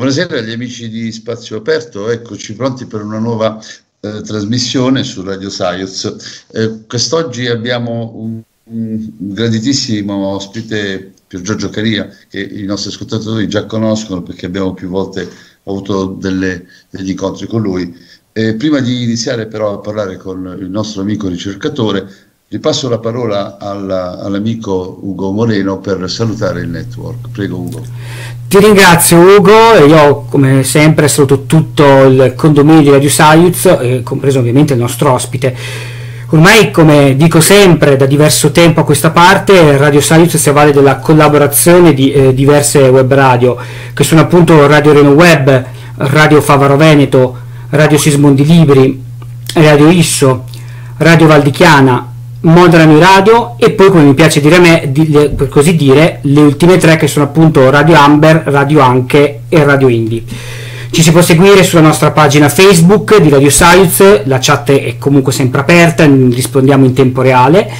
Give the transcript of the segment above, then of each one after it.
Buonasera agli amici di Spazio Aperto, eccoci pronti per una nuova eh, trasmissione su Radio Science. Eh, quest'oggi abbiamo un, un graditissimo ospite Pier Giorgio Caria, che i nostri ascoltatori già conoscono perché abbiamo più volte avuto delle, degli incontri con lui. Eh, prima di iniziare però a parlare con il nostro amico ricercatore, gli passo la parola alla, all'amico Ugo Moreno per salutare il network. Prego Ugo. Ti ringrazio Ugo, io come sempre saluto tutto il condominio di Radio Saiuz, eh, compreso ovviamente il nostro ospite. Ormai, come dico sempre, da diverso tempo a questa parte, Radio Saiuz si avvale della collaborazione di eh, diverse web radio, che sono appunto Radio Reno Web, Radio Favaro Veneto, Radio Sismondi Libri, Radio Isso, Radio Valdichiana, Modern Radio e poi come mi piace dire a me, di, le, per così dire, le ultime tre che sono appunto Radio Amber, Radio Anche e Radio Indie. Ci si può seguire sulla nostra pagina Facebook di Radio Science, la chat è comunque sempre aperta, rispondiamo in tempo reale,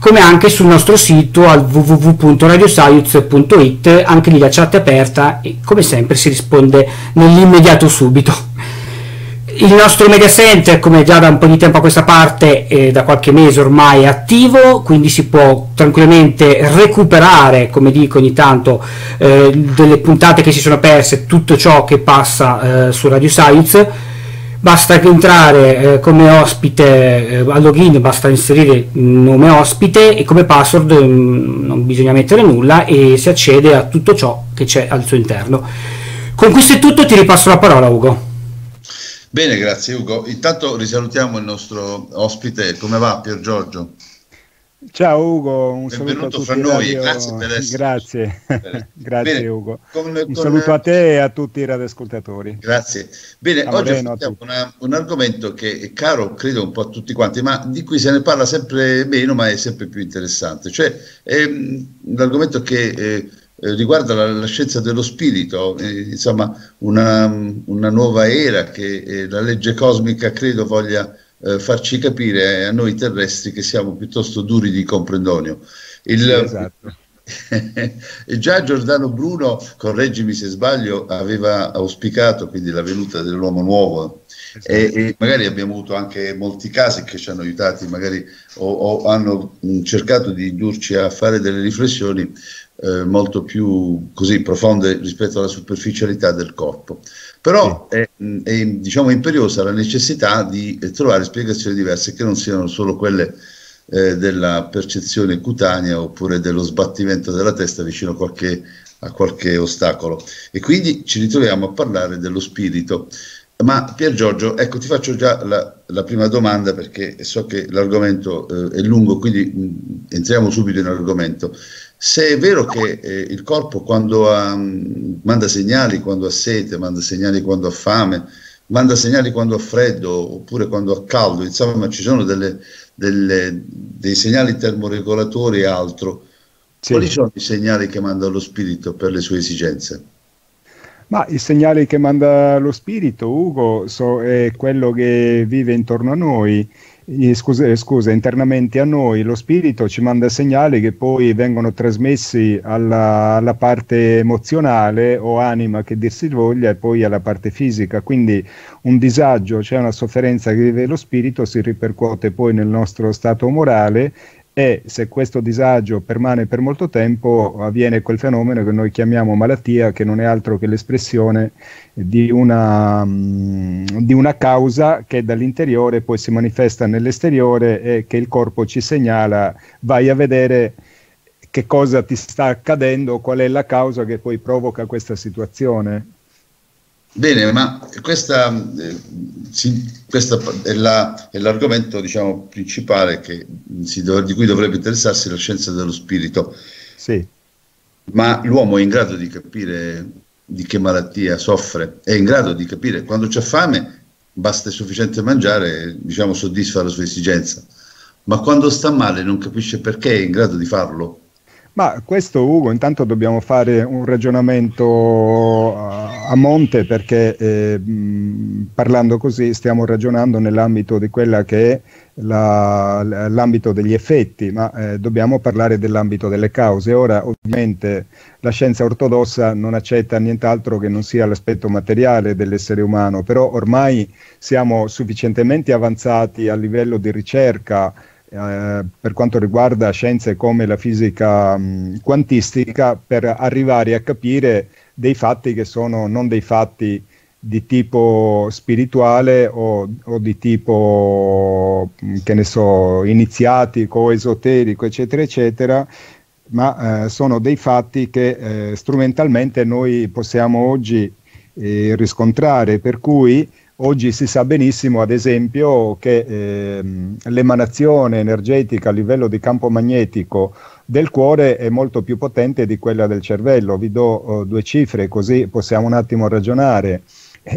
come anche sul nostro sito al www.radioscience.it, anche lì la chat è aperta e come sempre si risponde nell'immediato subito il nostro media center, come già da un po' di tempo a questa parte, eh, da qualche mese ormai è attivo, quindi si può tranquillamente recuperare, come dico ogni tanto, eh, delle puntate che si sono perse, tutto ciò che passa eh, su Radio Science. Basta entrare eh, come ospite eh, al login, basta inserire il nome ospite e come password mh, mm, non bisogna mettere nulla e si accede a tutto ciò che c'è al suo interno. Con questo è tutto, ti ripasso la parola Ugo. Bene, grazie Ugo. Intanto risalutiamo il nostro ospite. Come va Pier Giorgio? Ciao Ugo, un Benvenuto saluto fra noi, grazie per essere. Grazie, grazie Bene, Ugo. Con, con... Un saluto a te e a tutti i radioascoltatori. Grazie. Bene, a oggi affrontiamo una, un argomento che è caro, credo, un po' a tutti quanti, ma di cui se ne parla sempre meno, ma è sempre più interessante. Cioè, è mm, argomento che... Eh, eh, riguarda la, la, scienza dello spirito, eh, insomma una, una, nuova era che eh, la legge cosmica credo voglia eh, farci capire a noi terrestri che siamo piuttosto duri di comprendonio. Il, esatto. e già Giordano Bruno, correggimi se sbaglio, aveva auspicato quindi la venuta dell'uomo nuovo esatto. e, e, magari abbiamo avuto anche molti casi che ci hanno aiutati, magari o, o hanno mh, mm, cercato di indurci a fare delle riflessioni eh, molto più così, profonde rispetto alla superficialità del corpo. Però sì. è, eh, è diciamo, imperiosa la necessità di eh, trovare spiegazioni diverse che non siano solo quelle eh, della percezione cutanea oppure dello sbattimento della testa vicino a qualche, a qualche ostacolo. E quindi ci ritroviamo a parlare dello spirito. Ma Pier Giorgio, ecco, ti faccio già la, la prima domanda perché so che l'argomento eh, è lungo, quindi mh, entriamo subito in argomento. Se è vero che eh, il corpo quando ha, mm, manda segnali quando ha sete, manda segnali quando ha fame, manda segnali quando ha freddo oppure quando ha caldo, insomma ci sono delle, delle, dei segnali termoregolatori e altro, sì. quali sono i segnali che manda lo spirito per le sue esigenze? Ma i segnali che manda lo spirito, Ugo, so, è quello che vive intorno a noi scusa, eh, scusa, internamente a noi, lo spirito ci manda segnali che poi vengono trasmessi alla, alla parte emozionale o anima che dir si voglia e poi alla parte fisica. Quindi un disagio, cioè una sofferenza che vive lo spirito, si ripercuote poi nel nostro stato morale e se questo disagio permane per molto tempo avviene quel fenomeno che noi chiamiamo malattia, che non è altro che l'espressione di una, mm, di una causa che dall'interiore poi si manifesta nell'esteriore e che il corpo ci segnala, vai a vedere che cosa ti sta accadendo, qual è la causa che poi provoca questa situazione. Bene, ma questa, eh, si, questo è, la, è, l'argomento diciamo, principale che, dov- di cui dovrebbe interessarsi la scienza dello spirito. Sì. Ma l'uomo è in grado di capire di che malattia soffre, è in grado di capire quando c'è fame basta è sufficiente mangiare, diciamo soddisfa la sua esigenza, ma quando sta male non capisce perché è in grado di farlo ma questo Ugo, intanto dobbiamo fare un ragionamento eh, a monte perché eh, parlando così stiamo ragionando nell'ambito di quella che è la, l'ambito degli effetti, ma eh, dobbiamo parlare dell'ambito delle cause. Ora ovviamente la scienza ortodossa non accetta nient'altro che non sia l'aspetto materiale dell'essere umano, però ormai siamo sufficientemente avanzati a livello di ricerca eh, per quanto riguarda scienze come la fisica mh, mm, quantistica per arrivare a capire dei fatti che sono non dei fatti di tipo spirituale o, o di tipo, mm, che ne so, iniziatico, esoterico, eccetera, eccetera, ma eh, sono dei fatti che eh, strumentalmente noi possiamo oggi eh, riscontrare, per cui Oggi si sa benissimo, ad esempio, che ehm, l'emanazione energetica a livello di campo magnetico del cuore è molto più potente di quella del cervello. Vi do eh, due cifre così possiamo un attimo ragionare.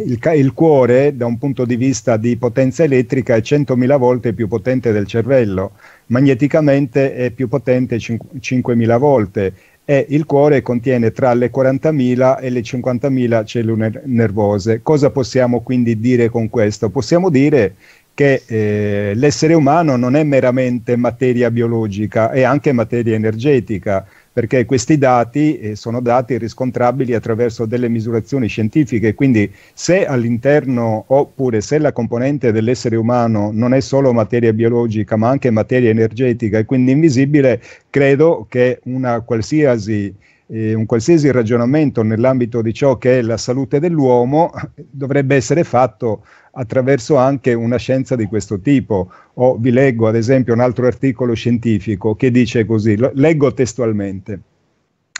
Il, il, cuore, da un punto di vista di potenza elettrica, è 100.000 volte più potente del cervello, magneticamente è più potente 5, 5.000 volte e il cuore contiene tra le 40.000 e le 50.000 cellule nervose. Cosa possiamo quindi dire con questo? Possiamo dire che eh, l'essere umano non è meramente materia biologica, è anche materia energetica perché questi dati eh, sono dati riscontrabili attraverso delle misurazioni scientifiche, quindi se all'interno oppure se la componente dell'essere umano non è solo materia biologica ma anche materia energetica e quindi invisibile, credo che una qualsiasi eh, un qualsiasi ragionamento nell'ambito di ciò che è la salute dell'uomo eh, dovrebbe essere fatto attraverso anche una scienza di questo tipo. O vi leggo ad esempio un altro articolo scientifico che dice così, lo, leggo testualmente.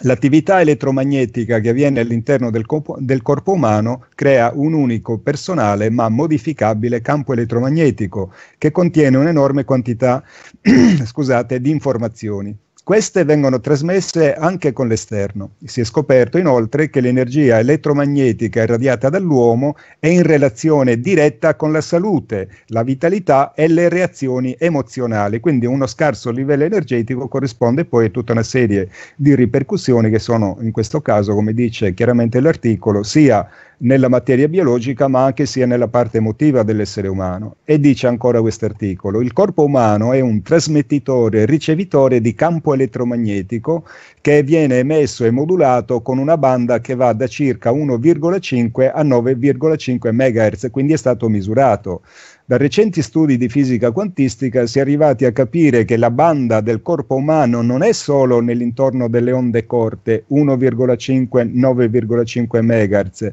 L'attività elettromagnetica che avviene all'interno del, corpo, del corpo umano crea un unico, personale ma modificabile campo elettromagnetico che contiene un'enorme quantità scusate, di informazioni. Queste vengono trasmesse anche con l'esterno. Si è scoperto inoltre che l'energia elettromagnetica irradiata dall'uomo è in relazione diretta con la salute, la vitalità e le reazioni emozionali, quindi uno scarso livello energetico corrisponde poi a tutta una serie di ripercussioni che sono in questo caso, come dice chiaramente l'articolo, sia nella materia biologica ma anche sia nella parte emotiva dell'essere umano. E dice ancora questo articolo, il corpo umano è un trasmettitore ricevitore di campo elettromagnetico che viene emesso e modulato con una banda che va da circa 1,5 a 9,5 MHz, quindi è stato misurato. Da recenti studi di fisica quantistica si è arrivati a capire che la banda del corpo umano non è solo nell'intorno delle onde corte 1,5-9,5 MHz,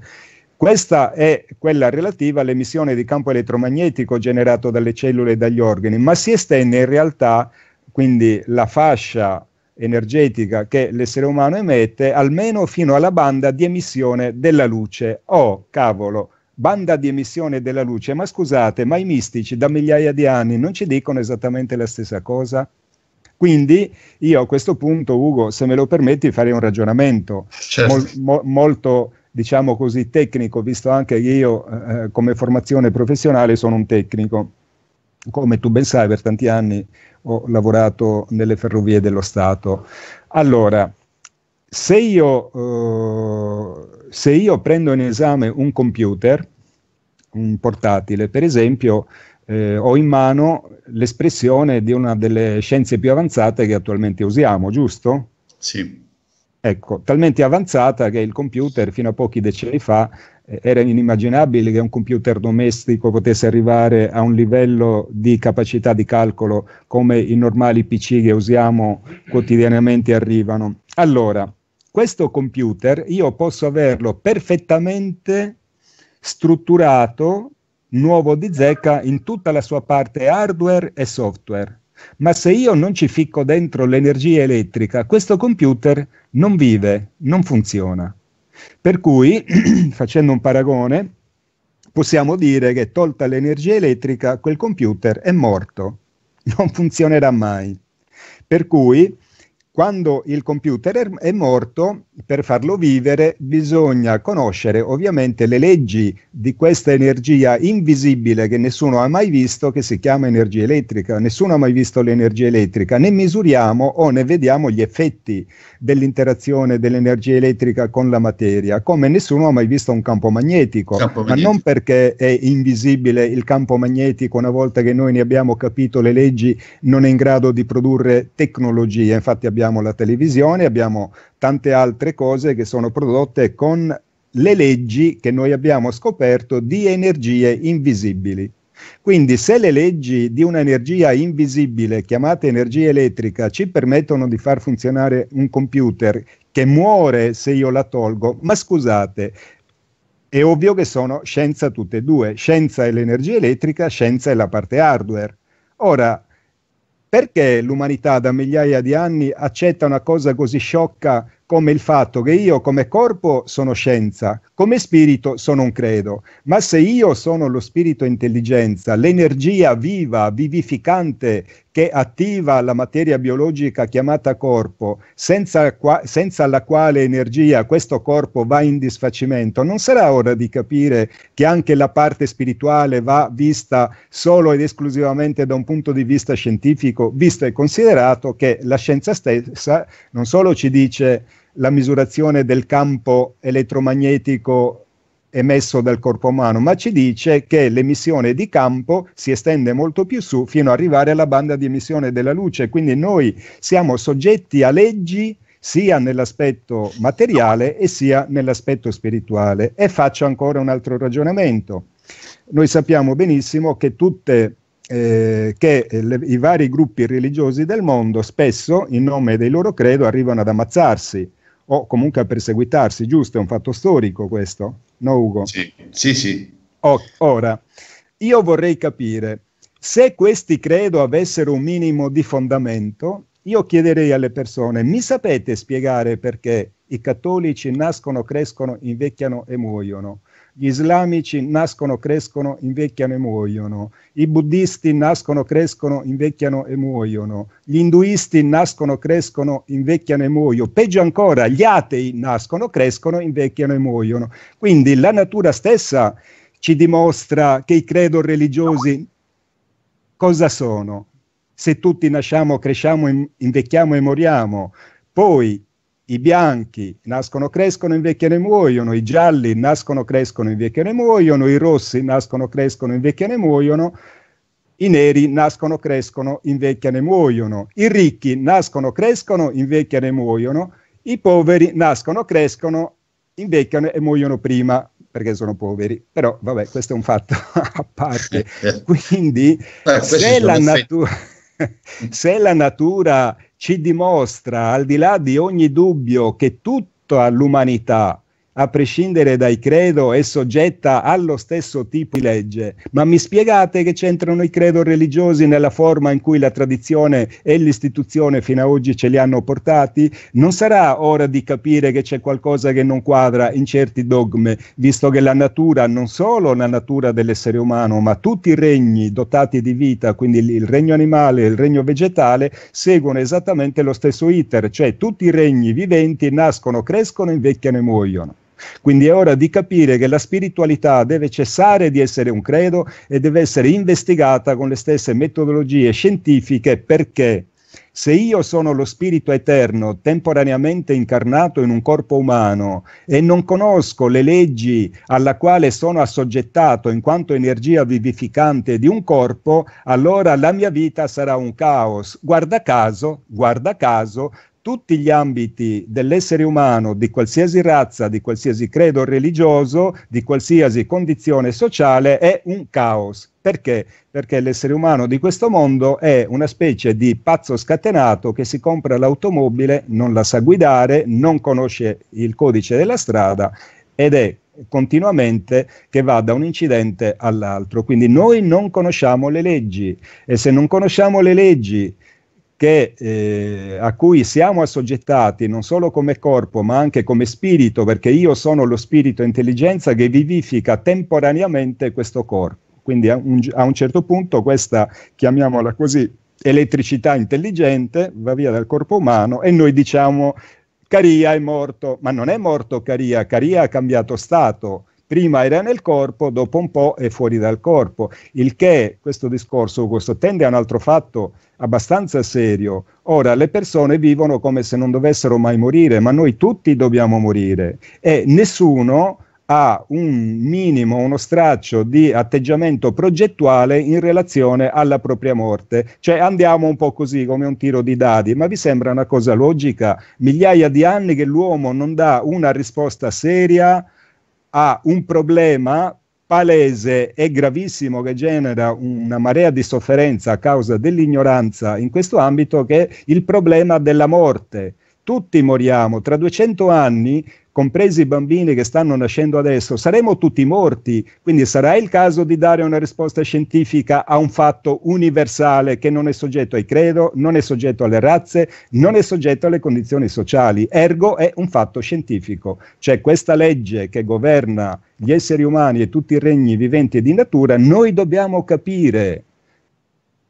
questa è quella relativa all'emissione di campo elettromagnetico generato dalle cellule e dagli organi, ma si estende in realtà quindi la fascia energetica che l'essere umano emette almeno fino alla banda di emissione della luce. Oh, cavolo, banda di emissione della luce, ma scusate, ma i mistici da migliaia di anni non ci dicono esattamente la stessa cosa? Quindi io a questo punto, Ugo, se me lo permetti, farei un ragionamento certo. mol- mo- molto diciamo così, tecnico, visto anche che io eh, eh, come formazione professionale sono un tecnico. Come tu ben sai, per tanti anni ho lavorato nelle ferrovie dello Stato. Allora, se io, eh, se io prendo in esame un computer, un portatile, per esempio, eh, ho in mano l'espressione di una delle scienze più avanzate che attualmente usiamo, giusto? Sì. Ecco, talmente avanzata che il computer fino a pochi decenni fa eh, era inimmaginabile che un computer domestico potesse arrivare a un livello di capacità di calcolo come i normali PC che usiamo quotidianamente arrivano. Allora, questo computer io posso averlo perfettamente strutturato nuovo di zecca in tutta la sua parte hardware e software ma se io non ci ficco dentro l'energia elettrica, questo computer non vive, non funziona. Per cui, facendo un paragone, possiamo dire che tolta l'energia elettrica, quel computer è morto, non funzionerà mai. Per cui quando il computer è morto, per farlo vivere bisogna conoscere ovviamente le leggi di questa energia invisibile che nessuno ha mai visto, che si chiama energia elettrica. Nessuno ha mai visto l'energia elettrica, né misuriamo o ne vediamo gli effetti dell'interazione dell'energia elettrica con la materia, come nessuno ha mai visto un campo magnetico, campo magnetico. ma non perché è invisibile il campo magnetico una volta che noi ne abbiamo capito le leggi non è in grado di produrre tecnologie, infatti abbiamo abbiamo la televisione, abbiamo tante altre cose che sono prodotte con le leggi che noi abbiamo scoperto di energie invisibili. Quindi se le leggi di un'energia invisibile, chiamata energia elettrica, ci permettono di far funzionare un computer che muore se io la tolgo, ma scusate, è ovvio che sono scienza tutte e due, scienza è l'energia elettrica, scienza è la parte hardware. Ora, perché l'umanità da migliaia di anni accetta una cosa così sciocca come il fatto che io come corpo sono scienza, come spirito sono un credo, ma se io sono lo spirito intelligenza, l'energia viva, vivificante che attiva la materia biologica chiamata corpo, senza, qua- senza la quale energia questo corpo va in disfacimento, non sarà ora di capire che anche la parte spirituale va vista solo ed esclusivamente da un punto di vista scientifico, visto e considerato che la scienza stessa non solo ci dice la misurazione del campo elettromagnetico emesso dal corpo umano, ma ci dice che l'emissione di campo si estende molto più su fino ad arrivare alla banda di emissione della luce, quindi noi siamo soggetti a leggi sia nell'aspetto materiale e sia nell'aspetto spirituale. E faccio ancora un altro ragionamento. Noi sappiamo benissimo che tutte eh, che le, i vari gruppi religiosi del mondo spesso, in nome dei loro credo, arrivano ad ammazzarsi o comunque a perseguitarsi, giusto? È un fatto storico questo, no Ugo? Sì, sì, sì. O- ora, io vorrei capire, se questi credo avessero un minimo di fondamento, io chiederei alle persone, mi sapete spiegare perché i cattolici nascono, crescono, invecchiano e muoiono? Gli islamici nascono, crescono, invecchiano e muoiono. I buddhisti nascono, crescono, invecchiano e muoiono. Gli induisti nascono, crescono, invecchiano e muoiono. Peggio ancora, gli atei nascono, crescono, invecchiano e muoiono. Quindi la natura stessa ci dimostra che i credo religiosi cosa sono? Se tutti nasciamo, cresciamo, invecchiamo e moriamo. Poi i bianchi nascono, crescono, invecchiano e muoiono, i gialli nascono, crescono, invecchiano e muoiono, i rossi nascono, crescono, invecchiano e muoiono, i neri nascono, crescono, invecchiano e muoiono, i ricchi nascono, crescono, invecchiano e muoiono, i poveri nascono, crescono, invecchiano e muoiono prima perché sono poveri, però vabbè, questo è un fatto a parte. Eh, eh. Quindi eh, se, la natura, se la natura ci dimostra, al di là di ogni dubbio, che tutta l'umanità a prescindere dai credo, è soggetta allo stesso tipo di legge. Ma mi spiegate che c'entrano i credo religiosi nella forma in cui la tradizione e l'istituzione fino ad oggi ce li hanno portati? Non sarà ora di capire che c'è qualcosa che non quadra in certi dogmi, visto che la natura, non solo la natura dell'essere umano, ma tutti i regni dotati di vita, quindi il regno animale e il regno vegetale, seguono esattamente lo stesso iter, cioè tutti i regni viventi nascono, crescono, invecchiano e muoiono. Quindi è ora di capire che la spiritualità deve cessare di essere un credo e deve essere investigata con le stesse metodologie scientifiche perché se io sono lo spirito eterno temporaneamente incarnato in un corpo umano e non conosco le leggi alla quale sono assoggettato in quanto energia vivificante di un corpo, allora la mia vita sarà un caos. Guarda caso, guarda caso, tutti gli ambiti dell'essere umano, di qualsiasi razza, di qualsiasi credo religioso, di qualsiasi condizione sociale, è un caos. Perché? Perché l'essere umano di questo mondo è una specie di pazzo scatenato che si compra l'automobile, non la sa guidare, non conosce il codice della strada ed è continuamente che va da un incidente all'altro. Quindi noi non conosciamo le leggi e se non conosciamo le leggi che, eh, a cui siamo assoggettati non solo come corpo ma anche come spirito, perché io sono lo spirito intelligenza che vivifica temporaneamente questo corpo. Quindi a un, a un certo punto questa, chiamiamola così, elettricità intelligente va via dal corpo umano e noi diciamo Caria è morto, ma non è morto Caria, Caria ha cambiato stato prima era nel corpo, dopo un po' è fuori dal corpo, il che questo discorso Augusto, tende a un altro fatto abbastanza serio. Ora le persone vivono come se non dovessero mai morire, ma noi tutti dobbiamo morire e nessuno ha un minimo, uno straccio di atteggiamento progettuale in relazione alla propria morte. Cioè andiamo un po' così come un tiro di dadi, ma vi sembra una cosa logica? Migliaia di anni che l'uomo non dà una risposta seria a un problema palese e gravissimo che genera una marea di sofferenza a causa dell'ignoranza in questo ambito che è il problema della morte. Tutti moriamo, tra 200 anni compresi i bambini che stanno nascendo adesso, saremo tutti morti, quindi sarà il caso di dare una risposta scientifica a un fatto universale che non è soggetto ai credo, non è soggetto alle razze, non è soggetto alle condizioni sociali, ergo è un fatto scientifico. Cioè questa legge che governa gli esseri umani e tutti i regni viventi e di natura, noi dobbiamo capire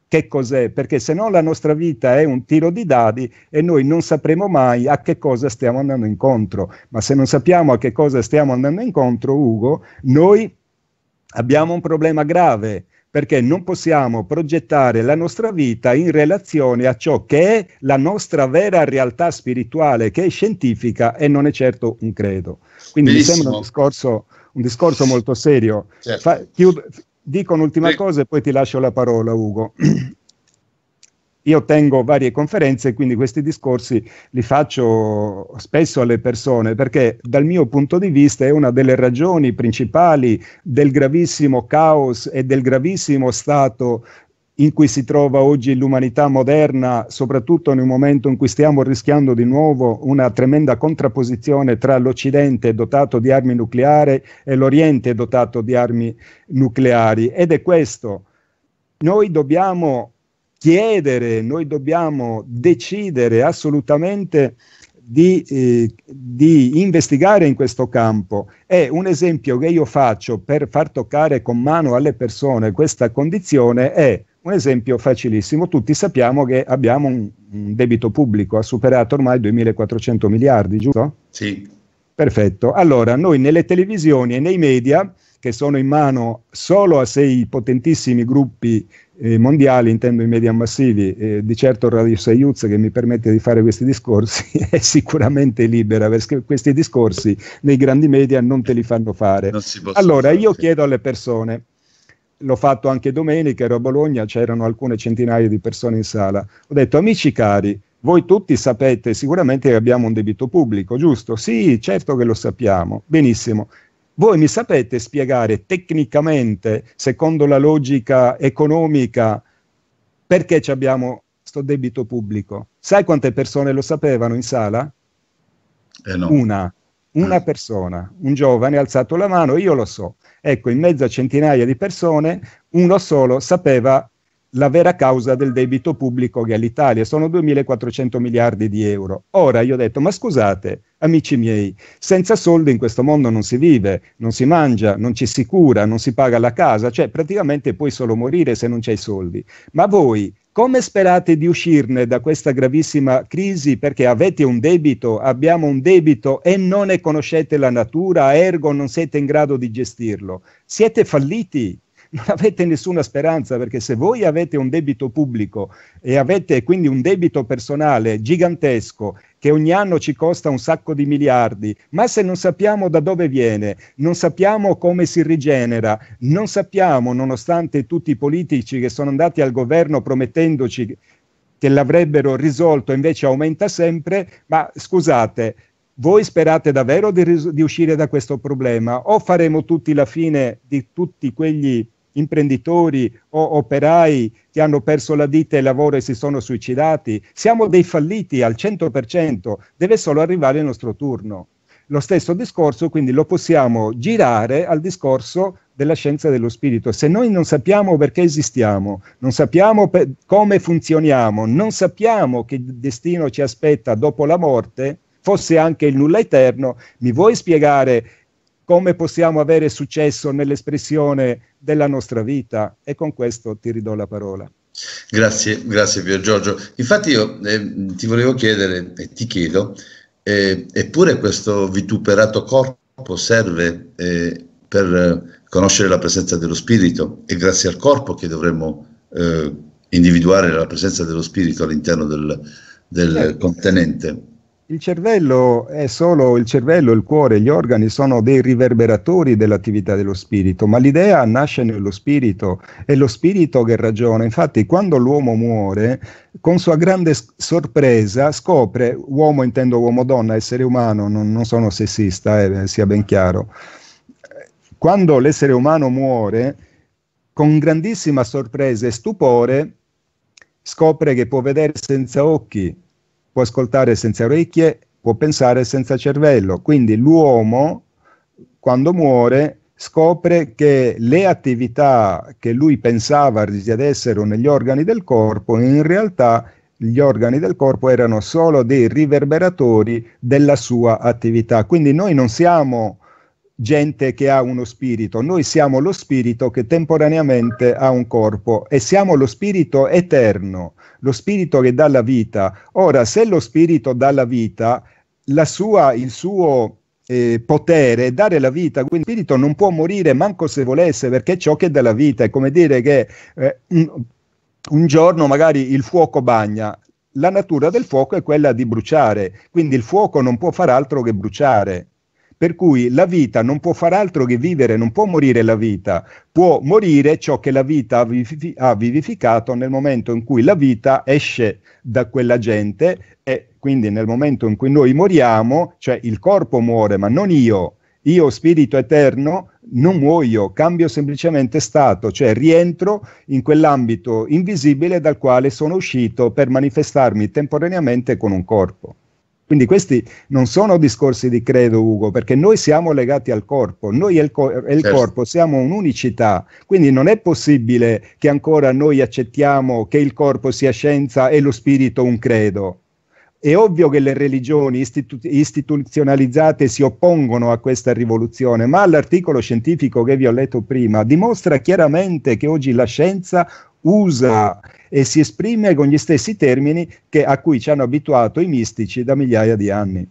che cos'è, perché se no la nostra vita è un tiro di dadi e noi non sapremo mai a che cosa stiamo andando incontro. Ma se non sappiamo a che cosa stiamo andando incontro, Ugo, noi abbiamo un problema grave perché non possiamo progettare la nostra vita in relazione a ciò che è la nostra vera realtà spirituale, che è scientifica e non è certo un credo. Quindi Bellissimo. mi sembra un discorso, un discorso molto serio. Certo. Fa, chiudo, Dico un'ultima sì. cosa e poi ti lascio la parola, Ugo. Io tengo varie conferenze, e quindi questi discorsi li faccio spesso alle persone perché dal mio punto di vista è una delle ragioni principali del gravissimo caos e del gravissimo stato in cui si trova oggi l'umanità moderna, soprattutto in un momento in cui stiamo rischiando di nuovo una tremenda contrapposizione tra l'Occidente dotato di armi nucleari e l'Oriente dotato di armi nucleari. Ed è questo. Noi dobbiamo chiedere, noi dobbiamo decidere assolutamente di, eh, di, investigare in questo campo. E un esempio che io faccio per far toccare con mano alle persone questa condizione è un esempio facilissimo, tutti sappiamo che abbiamo un, un debito pubblico, ha superato ormai 2.400 miliardi, giusto? Sì. Perfetto, allora noi nelle televisioni e nei media, che sono in mano solo a sei potentissimi gruppi eh, mondiali, intendo i media massivi, eh, di certo Radio Saiuz che mi permette di fare questi discorsi, è sicuramente libera, perché questi discorsi nei grandi media non te li fanno fare. Allora fare, io chiedo alle persone, l'ho fatto anche domenica, ero a Bologna, c'erano alcune centinaia di persone in sala. Ho detto, amici cari, voi tutti sapete sicuramente che abbiamo un debito pubblico, giusto? Sì, certo che lo sappiamo, benissimo. Voi mi sapete spiegare tecnicamente, secondo la logica economica, perché abbiamo questo debito pubblico? Sai quante persone lo sapevano in sala? Eh no. Una, una mm. persona, un giovane ha alzato la mano, io lo so. Ecco, in mezzo a centinaia di persone, uno solo sapeva la vera causa del debito pubblico che ha l'Italia, sono 2.400 miliardi di euro. Ora io ho detto, ma scusate, amici miei, senza soldi in questo mondo non si vive, non si mangia, non ci si cura, non si paga la casa, cioè praticamente puoi solo morire se non c'hai soldi. Ma voi come sperate di uscirne da questa gravissima crisi? Perché avete un debito, abbiamo un debito e non ne conoscete la natura, ergo non siete in grado di gestirlo. Siete falliti, non avete nessuna speranza perché se voi avete un debito pubblico e avete quindi un debito personale gigantesco che ogni anno ci costa un sacco di miliardi, ma se non sappiamo da dove viene, non sappiamo come si rigenera, non sappiamo, nonostante tutti i politici che sono andati al governo promettendoci che l'avrebbero risolto, invece aumenta sempre, ma scusate, voi sperate davvero di, ris- di, uscire da questo problema o faremo tutti la fine di tutti quegli imprenditori o operai che hanno perso la vita e il lavoro e si sono suicidati. Siamo dei falliti al 100%, deve solo arrivare il nostro turno. Lo stesso discorso quindi lo possiamo girare al discorso della scienza dello spirito. Se noi non sappiamo perché esistiamo, non sappiamo come funzioniamo, non sappiamo che destino ci aspetta dopo la morte, fosse anche il nulla eterno, mi vuoi spiegare come possiamo avere successo nell'espressione della nostra vita e con questo ti ridò la parola. Grazie, grazie Pier Giorgio. Infatti io eh, ti volevo chiedere e ti chiedo, eh, eppure questo vituperato corpo serve eh, per conoscere la presenza dello spirito È grazie al corpo che dovremmo eh, individuare la presenza dello spirito all'interno del, del certo. contenente. Il cervello è solo il cervello, il cuore, gli organi sono dei riverberatori dell'attività dello spirito, ma l'idea nasce nello spirito, è lo spirito che ragiona. Infatti, quando l'uomo muore, con sua grande sorpresa scopre, uomo intendo uomo donna, essere umano, non, non sono sessista, eh, sia ben chiaro. Quando l'essere umano muore, con grandissima sorpresa e stupore, scopre che può vedere senza occhi, può ascoltare senza orecchie, può pensare senza cervello. Quindi l'uomo, quando muore, scopre che le attività che lui pensava risiedessero negli organi del corpo, in realtà gli organi del corpo erano solo dei riverberatori della sua attività. Quindi noi non siamo gente che ha uno spirito, noi siamo lo spirito che temporaneamente ha un corpo e siamo lo spirito eterno, lo spirito che dà la vita. Ora, se lo spirito dà la vita, la sua, il suo eh, potere è dare la vita, quindi lo spirito non può morire manco se volesse perché è ciò che dà la vita, è come dire che eh, un, un giorno magari il fuoco bagna, la natura del fuoco è quella di bruciare, quindi il fuoco non può far altro che bruciare. Per cui la vita non può far altro che vivere, non può morire la vita, può morire ciò che la vita ha, vivificato nel momento in cui la vita esce da quella gente e quindi nel momento in cui noi moriamo, cioè il corpo muore, ma non io, io spirito eterno non muoio, cambio semplicemente stato, cioè rientro in quell'ambito invisibile dal quale sono uscito per manifestarmi temporaneamente con un corpo. Quindi questi non sono discorsi di credo, Ugo, perché noi siamo legati al corpo, noi e il, co- il certo. corpo siamo un'unicità, quindi non è possibile che ancora noi accettiamo che il corpo sia scienza e lo spirito un credo. È ovvio che le religioni istitu- istituzionalizzate si oppongono a questa rivoluzione, ma l'articolo scientifico che vi ho letto prima dimostra chiaramente che oggi la scienza usa e si esprime con gli stessi termini che, a cui ci hanno abituato i mistici da migliaia di anni.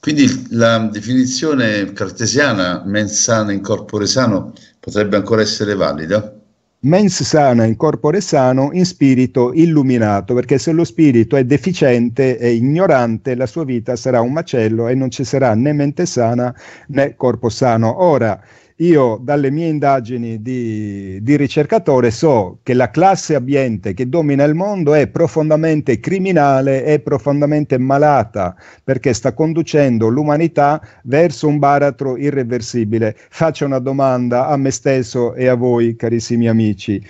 Quindi la definizione cartesiana mens sana in corpore sano potrebbe ancora essere valida? Mens sana in corpore sano, in spirito illuminato, perché se lo spirito è deficiente e ignorante, la sua vita sarà un macello e non ci sarà né mente sana né corpo sano. Ora, io dalle mie indagini di, di, ricercatore so che la classe ambiente che domina il mondo è profondamente criminale, è profondamente malata, perché sta conducendo l'umanità verso un baratro irreversibile. Faccio una domanda a me stesso e a voi, carissimi amici.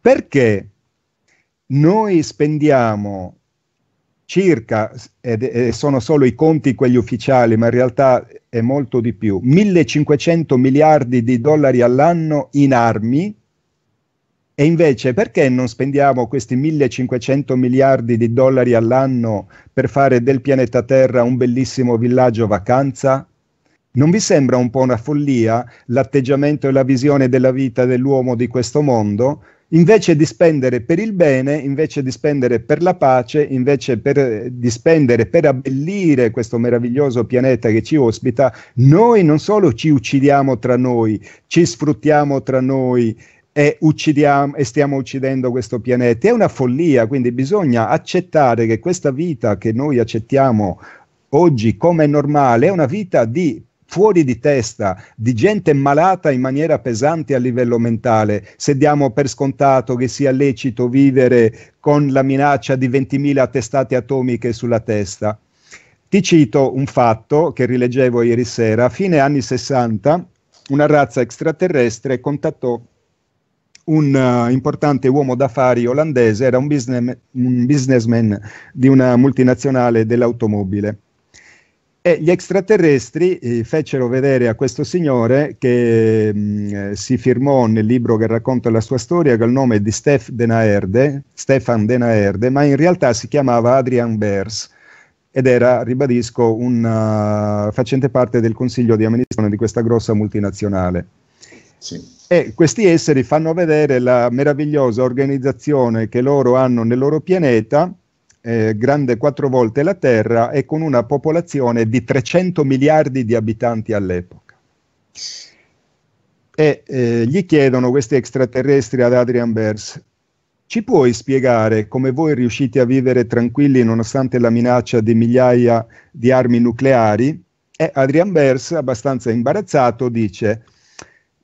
Perché noi spendiamo circa, ed, e sono solo i conti quelli ufficiali, ma in realtà è molto di più, 1500 miliardi di dollari all'anno in armi e invece perché non spendiamo questi 1500 miliardi di dollari all'anno per fare del pianeta Terra un bellissimo villaggio vacanza? Non vi sembra un po' una follia l'atteggiamento e la visione della vita dell'uomo di questo mondo? invece di spendere per il bene, invece di spendere per la pace, invece per, di spendere per abbellire questo meraviglioso pianeta che ci ospita, noi non solo ci uccidiamo tra noi, ci sfruttiamo tra noi e, e stiamo uccidendo questo pianeta. È una follia, quindi bisogna accettare che questa vita che noi accettiamo oggi come normale è una vita di fuori di testa, di gente malata in maniera pesante a livello mentale, se diamo per scontato che sia lecito vivere con la minaccia di 20.000 testate atomiche sulla testa. Ti cito un fatto che rileggevo ieri sera. A fine anni 60 una razza extraterrestre contattò un uh, importante uomo d'affari olandese, era un, business, un businessman di una multinazionale dell'automobile e gli extraterrestri eh, fecero vedere a questo signore che mh, mm, eh, si firmò nel libro che racconta la sua storia col nome di Steph Denaerde, Stefan Denaerde, ma in realtà si chiamava Adrian Bers ed era, ribadisco, un eh, facente parte del consiglio di amministrazione di questa grossa multinazionale. Sì. E questi esseri fanno vedere la meravigliosa organizzazione che loro hanno nel loro pianeta eh, grande quattro volte la Terra e con una popolazione di 300 miliardi di abitanti all'epoca. E eh, gli chiedono questi extraterrestri ad Adrian Bers, ci puoi spiegare come voi riuscite a vivere tranquilli nonostante la minaccia di migliaia di armi nucleari? E Adrian Bers, abbastanza imbarazzato, dice...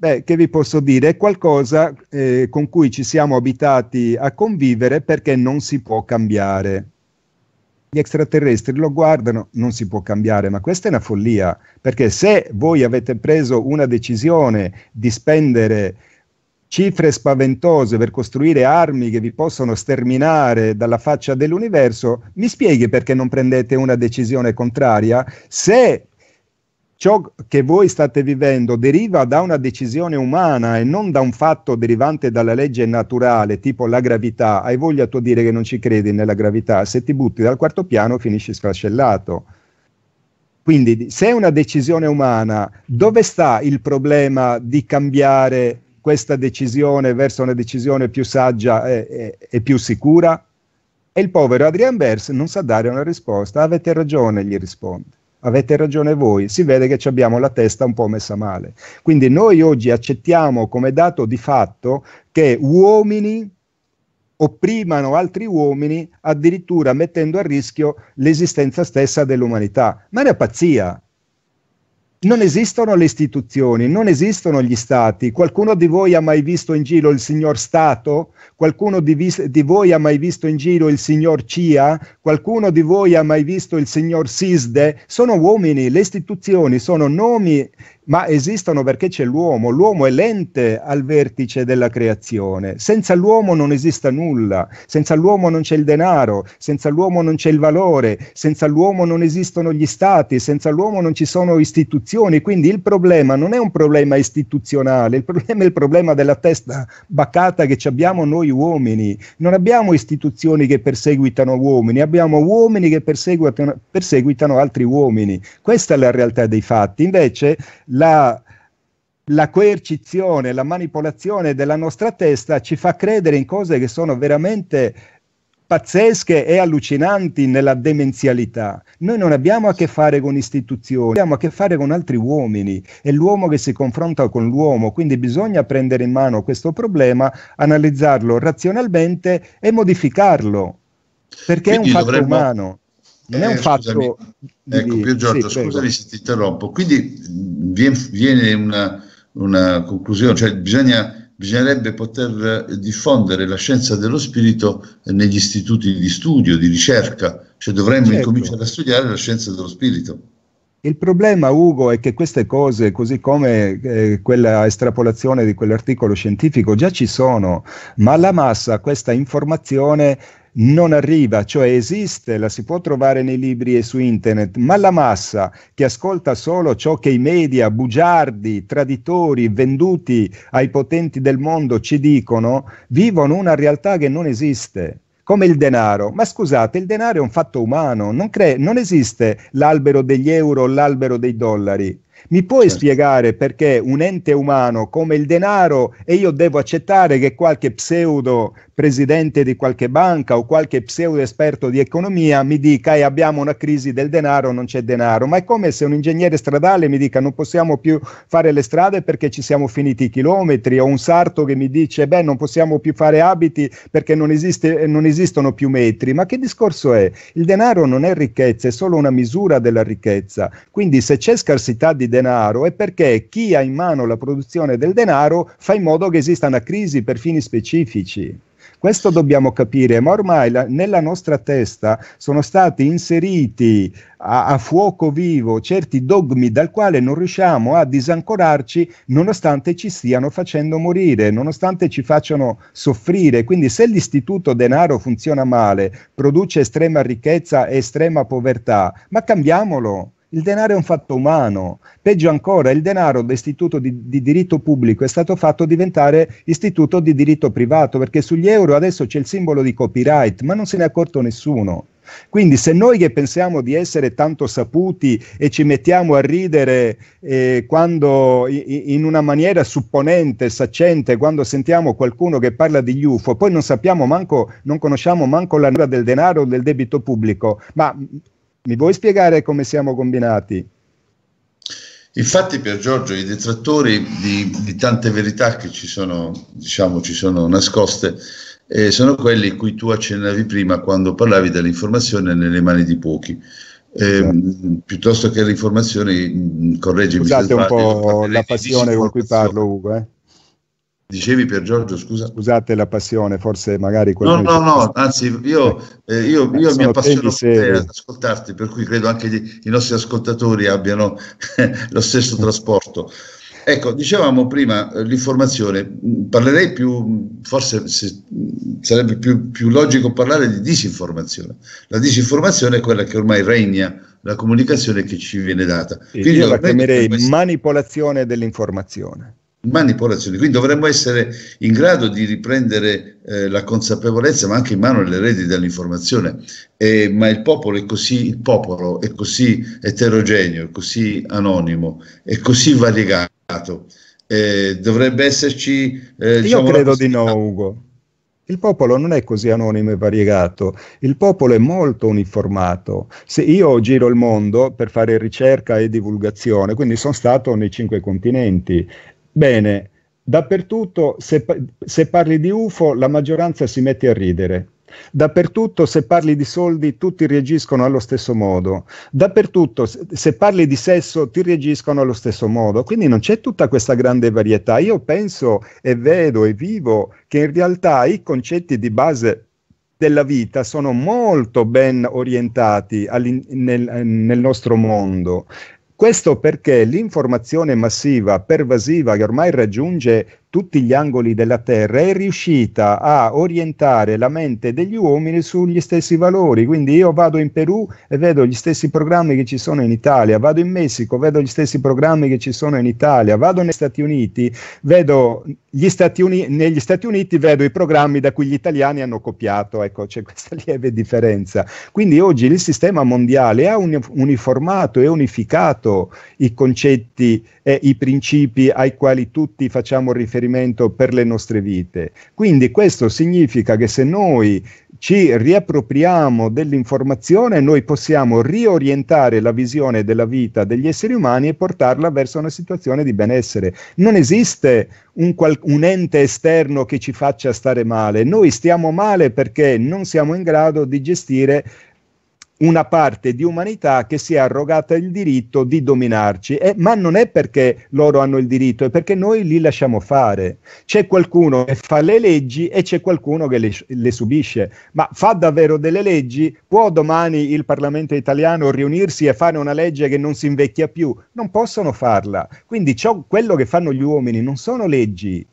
Beh, che vi posso dire? È qualcosa eh, con cui ci siamo abitati a convivere perché non si può cambiare gli extraterrestri lo guardano, non si può cambiare, ma questa è una follia, perché se voi avete preso una decisione di spendere cifre spaventose per costruire armi che vi possono sterminare dalla faccia dell'universo, mi spieghi perché non prendete una decisione contraria? Se ciò che voi state vivendo deriva da una decisione umana e non da un fatto derivante dalla legge naturale, tipo la gravità, hai voglia tu dire che non ci credi nella gravità, se ti butti dal quarto piano finisci sfascellato. Quindi se è una decisione umana, dove sta il problema di cambiare questa decisione verso una decisione più saggia e, e, e più sicura? E il povero Adrian Bers non sa dare una risposta. Avete ragione, gli risponde avete ragione voi, si vede che ci abbiamo la testa un po' messa male. Quindi noi oggi accettiamo come dato di fatto che uomini opprimano altri uomini addirittura mettendo a rischio l'esistenza stessa dell'umanità. Ma è una pazzia, non esistono le istituzioni, non esistono gli stati. Qualcuno di voi ha mai visto in giro il signor Stato? Qualcuno di, vis- di, voi ha mai visto in giro il signor CIA? Qualcuno di voi ha mai visto il signor Sisde? Sono uomini, le istituzioni sono nomi ma esistono perché c'è l'uomo. L'uomo è l'ente al vertice della creazione. Senza l'uomo non esista nulla, senza l'uomo non c'è il denaro, senza l'uomo non c'è il valore, senza l'uomo non esistono gli stati, senza l'uomo non ci sono istituzioni. Quindi il problema non è un problema istituzionale, il problema è il problema della testa baccata che abbiamo noi uomini. Non abbiamo istituzioni che perseguitano uomini, abbiamo uomini che perseguitano, perseguitano altri uomini. Questa è la realtà dei fatti. Invece la, la coercizione, la manipolazione della nostra testa ci fa credere in cose che sono veramente pazzesche e allucinanti nella demenzialità. Noi non abbiamo a che fare con istituzioni, abbiamo a che fare con altri uomini, è l'uomo che si confronta con l'uomo, quindi bisogna prendere in mano questo problema, analizzarlo razionalmente e modificarlo, perché quindi è un fatto dovremmo, umano non è un eh, fatto. Scusami. Ecco, Pier Giorgio, sì, scusami prego. se ti interrompo. Quindi viene una, una conclusione, cioè bisogna, bisognerebbe poter eh, diffondere la scienza dello spirito eh, negli istituti di studio, di ricerca, cioè dovremmo certo. incominciare a studiare la scienza dello spirito. Il problema, Ugo, è che queste cose, così come eh, quella estrapolazione di quell'articolo scientifico, già ci sono, ma alla massa questa informazione non arriva, cioè esiste, la si può trovare nei libri e su internet, ma la massa che ascolta solo ciò che i media, bugiardi, traditori, venduti ai potenti del mondo ci dicono, vivono una realtà che non esiste come il denaro. Ma scusate, il denaro è un fatto umano, non, cre- non esiste l'albero degli euro o l'albero dei dollari. Mi puoi certo. spiegare perché un ente umano come il denaro e io devo accettare che qualche pseudo presidente di qualche banca o qualche pseudo esperto di economia mi dica eh, abbiamo una crisi del denaro, non c'è denaro, ma è come se un ingegnere stradale mi dica non possiamo più fare le strade perché ci siamo finiti i chilometri o un sarto che mi dice beh non possiamo più fare abiti perché non, esiste, non esistono più metri, ma che discorso è? Il denaro non è ricchezza, è solo una misura della ricchezza, quindi se c'è scarsità di denaro è perché chi ha in mano la produzione del denaro fa in modo che esista una crisi per fini specifici. Questo dobbiamo capire, ma ormai la, nella nostra testa sono stati inseriti a, a, fuoco vivo certi dogmi dal quale non riusciamo a disancorarci nonostante ci stiano facendo morire, nonostante ci facciano soffrire. Quindi se l'istituto denaro funziona male, produce estrema ricchezza e estrema povertà, ma cambiamolo il denaro è un fatto umano. Peggio ancora, il denaro da istituto di, di, diritto pubblico è stato fatto diventare istituto di diritto privato, perché sugli euro adesso c'è il simbolo di copyright, ma non se ne è accorto nessuno. Quindi se noi che pensiamo di essere tanto saputi e ci mettiamo a ridere eh, quando, in una maniera supponente, saccente, quando sentiamo qualcuno che parla di UFO, poi non sappiamo manco, non conosciamo manco la natura del denaro o del debito pubblico, ma mi vuoi spiegare come siamo combinati? Infatti per Giorgio i detrattori di, di tante verità che ci sono, diciamo, ci sono nascoste eh, sono quelli cui tu accennavi prima quando parlavi dell'informazione nelle mani di pochi. Eh, certo. piuttosto che le informazioni, mm, correggimi Scusate se sbaglio, un po' la passione con cui parlo Ugo. Eh? Dicevi per Giorgio, scusa. Scusate la passione, forse magari... No, no, no, anzi io, eh, io, io mi eh, appassiono ad ascoltarti, per cui credo anche gli, i nostri ascoltatori abbiano lo stesso trasporto. Ecco, dicevamo prima eh, l'informazione, parlerei più, forse se, sarebbe più, più logico parlare di disinformazione. La disinformazione è quella che ormai regna la comunicazione che ci viene data. Quindi io la chiamerei manipolazione dell'informazione manipolazioni. Quindi dovremmo essere in grado di riprendere eh, la consapevolezza, ma anche in mano le reti dell'informazione. E, ma il popolo è così, il popolo è così eterogeneo, è così anonimo, è così variegato. Eh, dovrebbe esserci. Eh, Io diciamo, credo di no, Ugo. Il popolo non è così anonimo e variegato, il popolo è molto uniformato. Se io giro il mondo per fare ricerca e divulgazione, quindi sono stato nei cinque continenti Bene, dappertutto se, se parli di UFO la maggioranza si mette a ridere. Dappertutto se parli di soldi tutti reagiscono allo stesso modo, dappertutto se parli di sesso ti reagiscono allo stesso modo, quindi non c'è tutta questa grande varietà. Io penso e vedo e vivo che in realtà i concetti di base della vita sono molto ben orientati nel, nel, nostro mondo questo perché l'informazione massiva, pervasiva, che ormai raggiunge tutti gli angoli della Terra, è riuscita a orientare la mente degli uomini sugli stessi valori. Quindi io vado in Perù e vedo gli stessi programmi che ci sono in Italia, vado in Messico, vedo gli stessi programmi che ci sono in Italia, vado negli Stati Uniti, vedo gli Stati Uniti, negli Stati Uniti vedo i programmi da cui gli italiani hanno copiato, ecco c'è questa lieve differenza. Quindi oggi il sistema mondiale ha uniformato e unificato i concetti e i principi ai quali tutti facciamo riferimento riferimento per le nostre vite. Quindi questo significa che se noi ci riappropriamo dell'informazione, noi possiamo riorientare la visione della vita degli esseri umani e portarla verso una situazione di benessere. Non esiste un, qual- un, ente esterno che ci faccia stare male, noi stiamo male perché non siamo in grado di gestire una parte di umanità che si è arrogata il diritto di dominarci, eh, ma non è perché loro hanno il diritto, è perché noi li lasciamo fare. C'è qualcuno che fa le leggi e c'è qualcuno che le, le subisce, ma fa davvero delle leggi? Può domani il Parlamento italiano riunirsi e fare una legge che non si invecchia più? Non possono farla. Quindi ciò, quello che fanno gli uomini non sono leggi,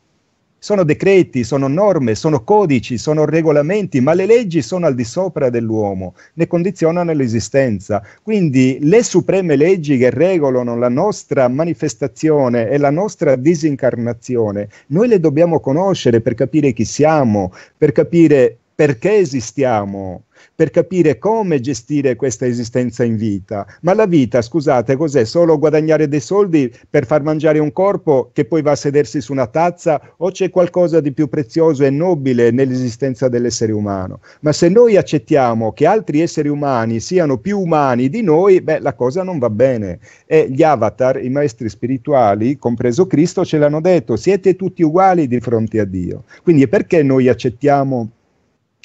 sono decreti, sono norme, sono codici, sono regolamenti, ma le leggi sono al di sopra dell'uomo, ne condizionano l'esistenza. Quindi le supreme leggi che regolano la nostra manifestazione e la nostra disincarnazione, noi le dobbiamo conoscere per capire chi siamo, per capire perché esistiamo, per capire come gestire questa esistenza in vita. Ma la vita, scusate, cos'è? Solo guadagnare dei soldi per far mangiare un corpo che poi va a sedersi su una tazza o c'è qualcosa di più prezioso e nobile nell'esistenza dell'essere umano? Ma se noi accettiamo che altri esseri umani siano più umani di noi, beh, la cosa non va bene. E gli avatar, i maestri spirituali, compreso Cristo, ce l'hanno detto, siete tutti uguali di fronte a Dio. Quindi perché noi accettiamo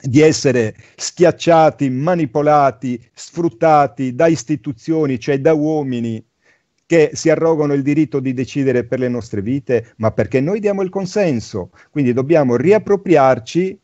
di essere schiacciati, manipolati, sfruttati da istituzioni, cioè da uomini che si arrogano il diritto di decidere per le nostre vite, ma perché noi diamo il consenso. Quindi dobbiamo riappropriarci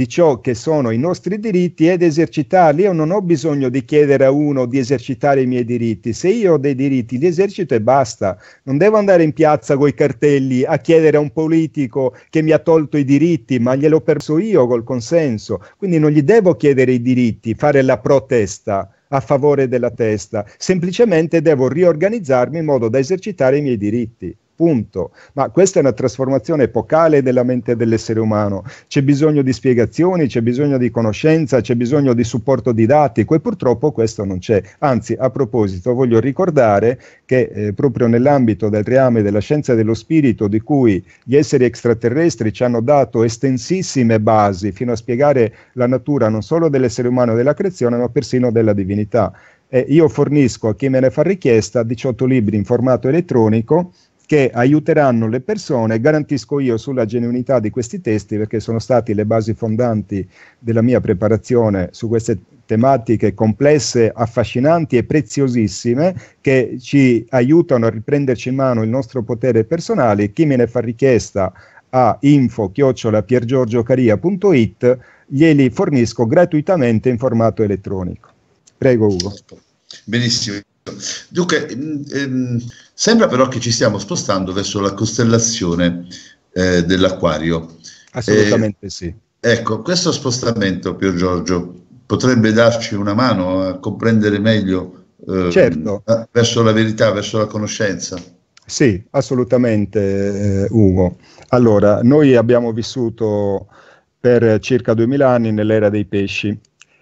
di ciò che sono i nostri diritti ed esercitarli. Io non ho bisogno di chiedere a uno di esercitare i miei diritti. Se io ho dei diritti, li esercito e basta. Non devo andare in piazza coi cartelli a chiedere a un politico che mi ha tolto i diritti, ma gliel'ho perso io col consenso. Quindi non gli devo chiedere i diritti, fare la protesta a favore della testa. Semplicemente devo riorganizzarmi in modo da esercitare i miei diritti punto. Ma questa è una trasformazione epocale della mente dell'essere umano. C'è bisogno di spiegazioni, c'è bisogno di conoscenza, c'è bisogno di supporto didattico e purtroppo questo non c'è. Anzi, a proposito, voglio ricordare che eh, proprio nell'ambito del reame della scienza dello spirito, di cui gli esseri extraterrestri ci hanno dato estensissime basi fino a spiegare la natura non solo dell'essere umano e della creazione, ma persino della divinità. E io fornisco a chi me ne fa richiesta 18 libri in formato elettronico che aiuteranno le persone, garantisco io sulla genuinità di questi testi perché sono stati le basi fondanti della mia preparazione su queste tematiche complesse, affascinanti e preziosissime che ci aiutano a riprenderci in mano il nostro potere personale. Chi me ne fa richiesta a info-piergiorgiocaria.it glieli fornisco gratuitamente in formato elettronico. Prego Ugo. Benissimo, Dunque, mm, ehm, sembra però che ci stiamo spostando verso la costellazione eh, dell'acquario. Assolutamente eh, sì. Ecco, questo spostamento, Pier Giorgio, potrebbe darci una mano a comprendere meglio ehm, certo. eh, certo. verso la verità, verso la conoscenza. Sì, assolutamente, eh, Ugo. Allora, noi abbiamo vissuto per circa 2000 anni nell'era dei pesci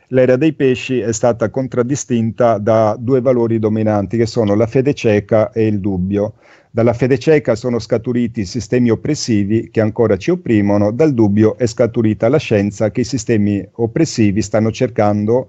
l'era dei pesci è stata contraddistinta da due valori dominanti che sono la fede cieca e il dubbio. Dalla fede cieca sono scaturiti sistemi oppressivi che ancora ci opprimono, dal dubbio è scaturita la scienza che i sistemi oppressivi stanno cercando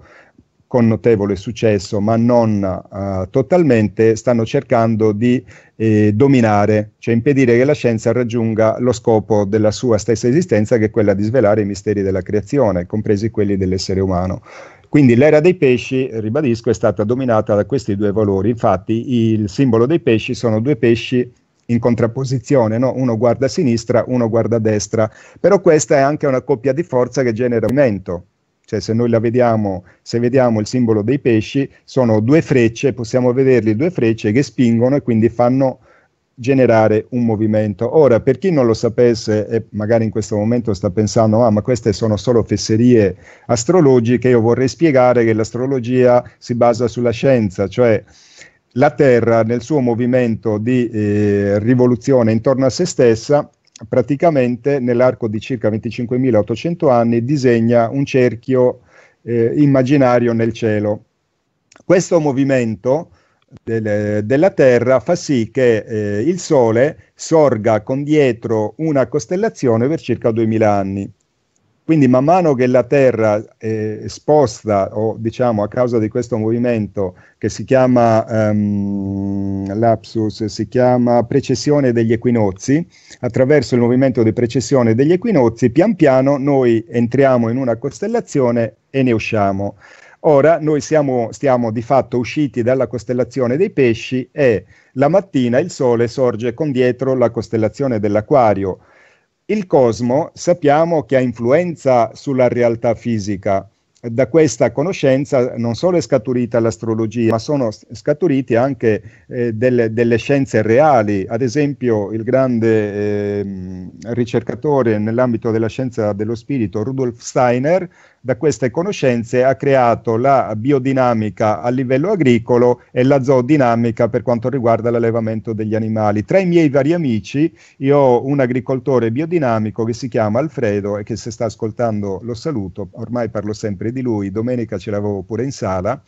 con notevole successo, ma non uh, totalmente, stanno cercando di eh, dominare, cioè impedire che la scienza raggiunga lo scopo della sua stessa esistenza, che è quella di svelare i misteri della creazione, compresi quelli dell'essere umano. Quindi l'era dei pesci, ribadisco, è stata dominata da questi due valori. Infatti il simbolo dei pesci sono due pesci in contrapposizione, no? uno guarda a sinistra, uno guarda a destra, però questa è anche una coppia di forza che genera movimento, cioè se noi la vediamo, se vediamo il simbolo dei pesci, sono due frecce, possiamo vederli due frecce che spingono e quindi fanno generare un movimento. Ora, per chi non lo sapesse e magari in questo momento sta pensando, ah, ma queste sono solo fesserie astrologiche, io vorrei spiegare che l'astrologia si basa sulla scienza, cioè la Terra nel suo movimento di eh, rivoluzione intorno a se stessa praticamente nell'arco di circa 25.800 anni disegna un cerchio eh, immaginario nel cielo. Questo movimento del, della Terra fa sì che eh, il Sole sorga con dietro una costellazione per circa 2000 anni. Quindi man mano che la Terra è sposta, o diciamo a causa di questo movimento che si chiama ehm, lapsus, si chiama precessione degli equinozi, attraverso il movimento di precessione degli equinozi, pian piano noi entriamo in una costellazione e ne usciamo. Ora noi siamo, stiamo di fatto usciti dalla costellazione dei pesci e la mattina il sole sorge con dietro la costellazione dell'Aquario. Il cosmo sappiamo che ha influenza sulla realtà fisica. Da questa conoscenza non solo è scaturita l'astrologia, ma sono scaturite anche eh, delle, delle, scienze reali. Ad esempio, il grande eh, ricercatore nell'ambito della scienza dello spirito, Rudolf Steiner, da queste conoscenze ha creato la biodinamica a livello agricolo e la zoodinamica per quanto riguarda l'allevamento degli animali. Tra i miei vari amici io ho un agricoltore biodinamico che si chiama Alfredo e che se sta ascoltando lo saluto, ormai parlo sempre di lui, domenica ce l'avevo pure in sala,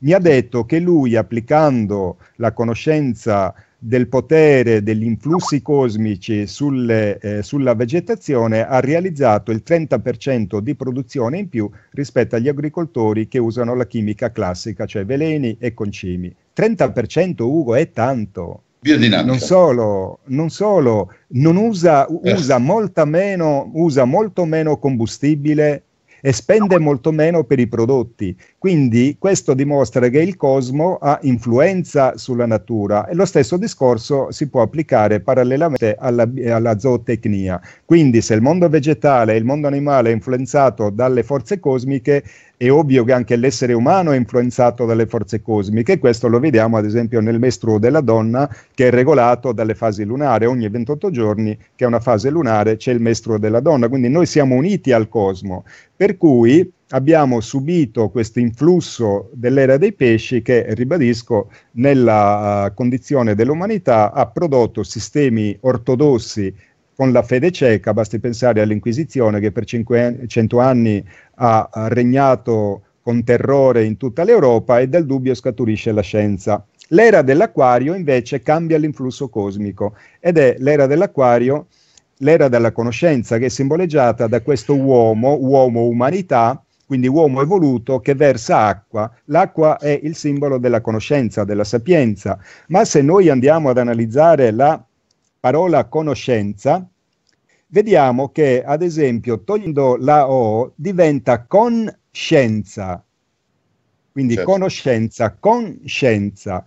mi ha detto che lui applicando la conoscenza del potere degli influssi cosmici sulle, eh, sulla vegetazione ha realizzato il 30% di produzione in più rispetto agli agricoltori che usano la chimica classica, cioè veleni e concimi. 30% Ugo è tanto. Non solo, non solo, non usa, eh. usa, molta meno, usa molto meno combustibile e spende molto meno per i prodotti. Quindi questo dimostra che il cosmo ha influenza sulla natura e lo stesso discorso si può applicare parallelamente alla, alla zootecnia. Quindi se il mondo vegetale e il mondo animale è influenzato dalle forze cosmiche, è ovvio che anche l'essere umano è influenzato dalle forze cosmiche e questo lo vediamo ad esempio nel mestruo della donna che è regolato dalle fasi lunari, ogni 28 giorni che è una fase lunare c'è il mestruo della donna, quindi noi siamo uniti al cosmo, per cui abbiamo subito questo influsso dell'era dei pesci che, ribadisco, nella uh, condizione dell'umanità ha prodotto sistemi ortodossi con la fede cieca, basti pensare all'Inquisizione che per 500 anni ha regnato con terrore in tutta l'Europa e dal dubbio scaturisce la scienza. L'era dell'acquario invece cambia l'influsso cosmico ed è l'era dell'acquario, l'era della conoscenza che è simboleggiata da questo uomo, uomo umanità, quindi uomo evoluto che versa acqua. L'acqua è il simbolo della conoscenza, della sapienza, ma se noi andiamo ad analizzare la parola conoscenza, vediamo che ad esempio togliendo la O diventa conscienza, quindi certo. conoscenza, conscienza.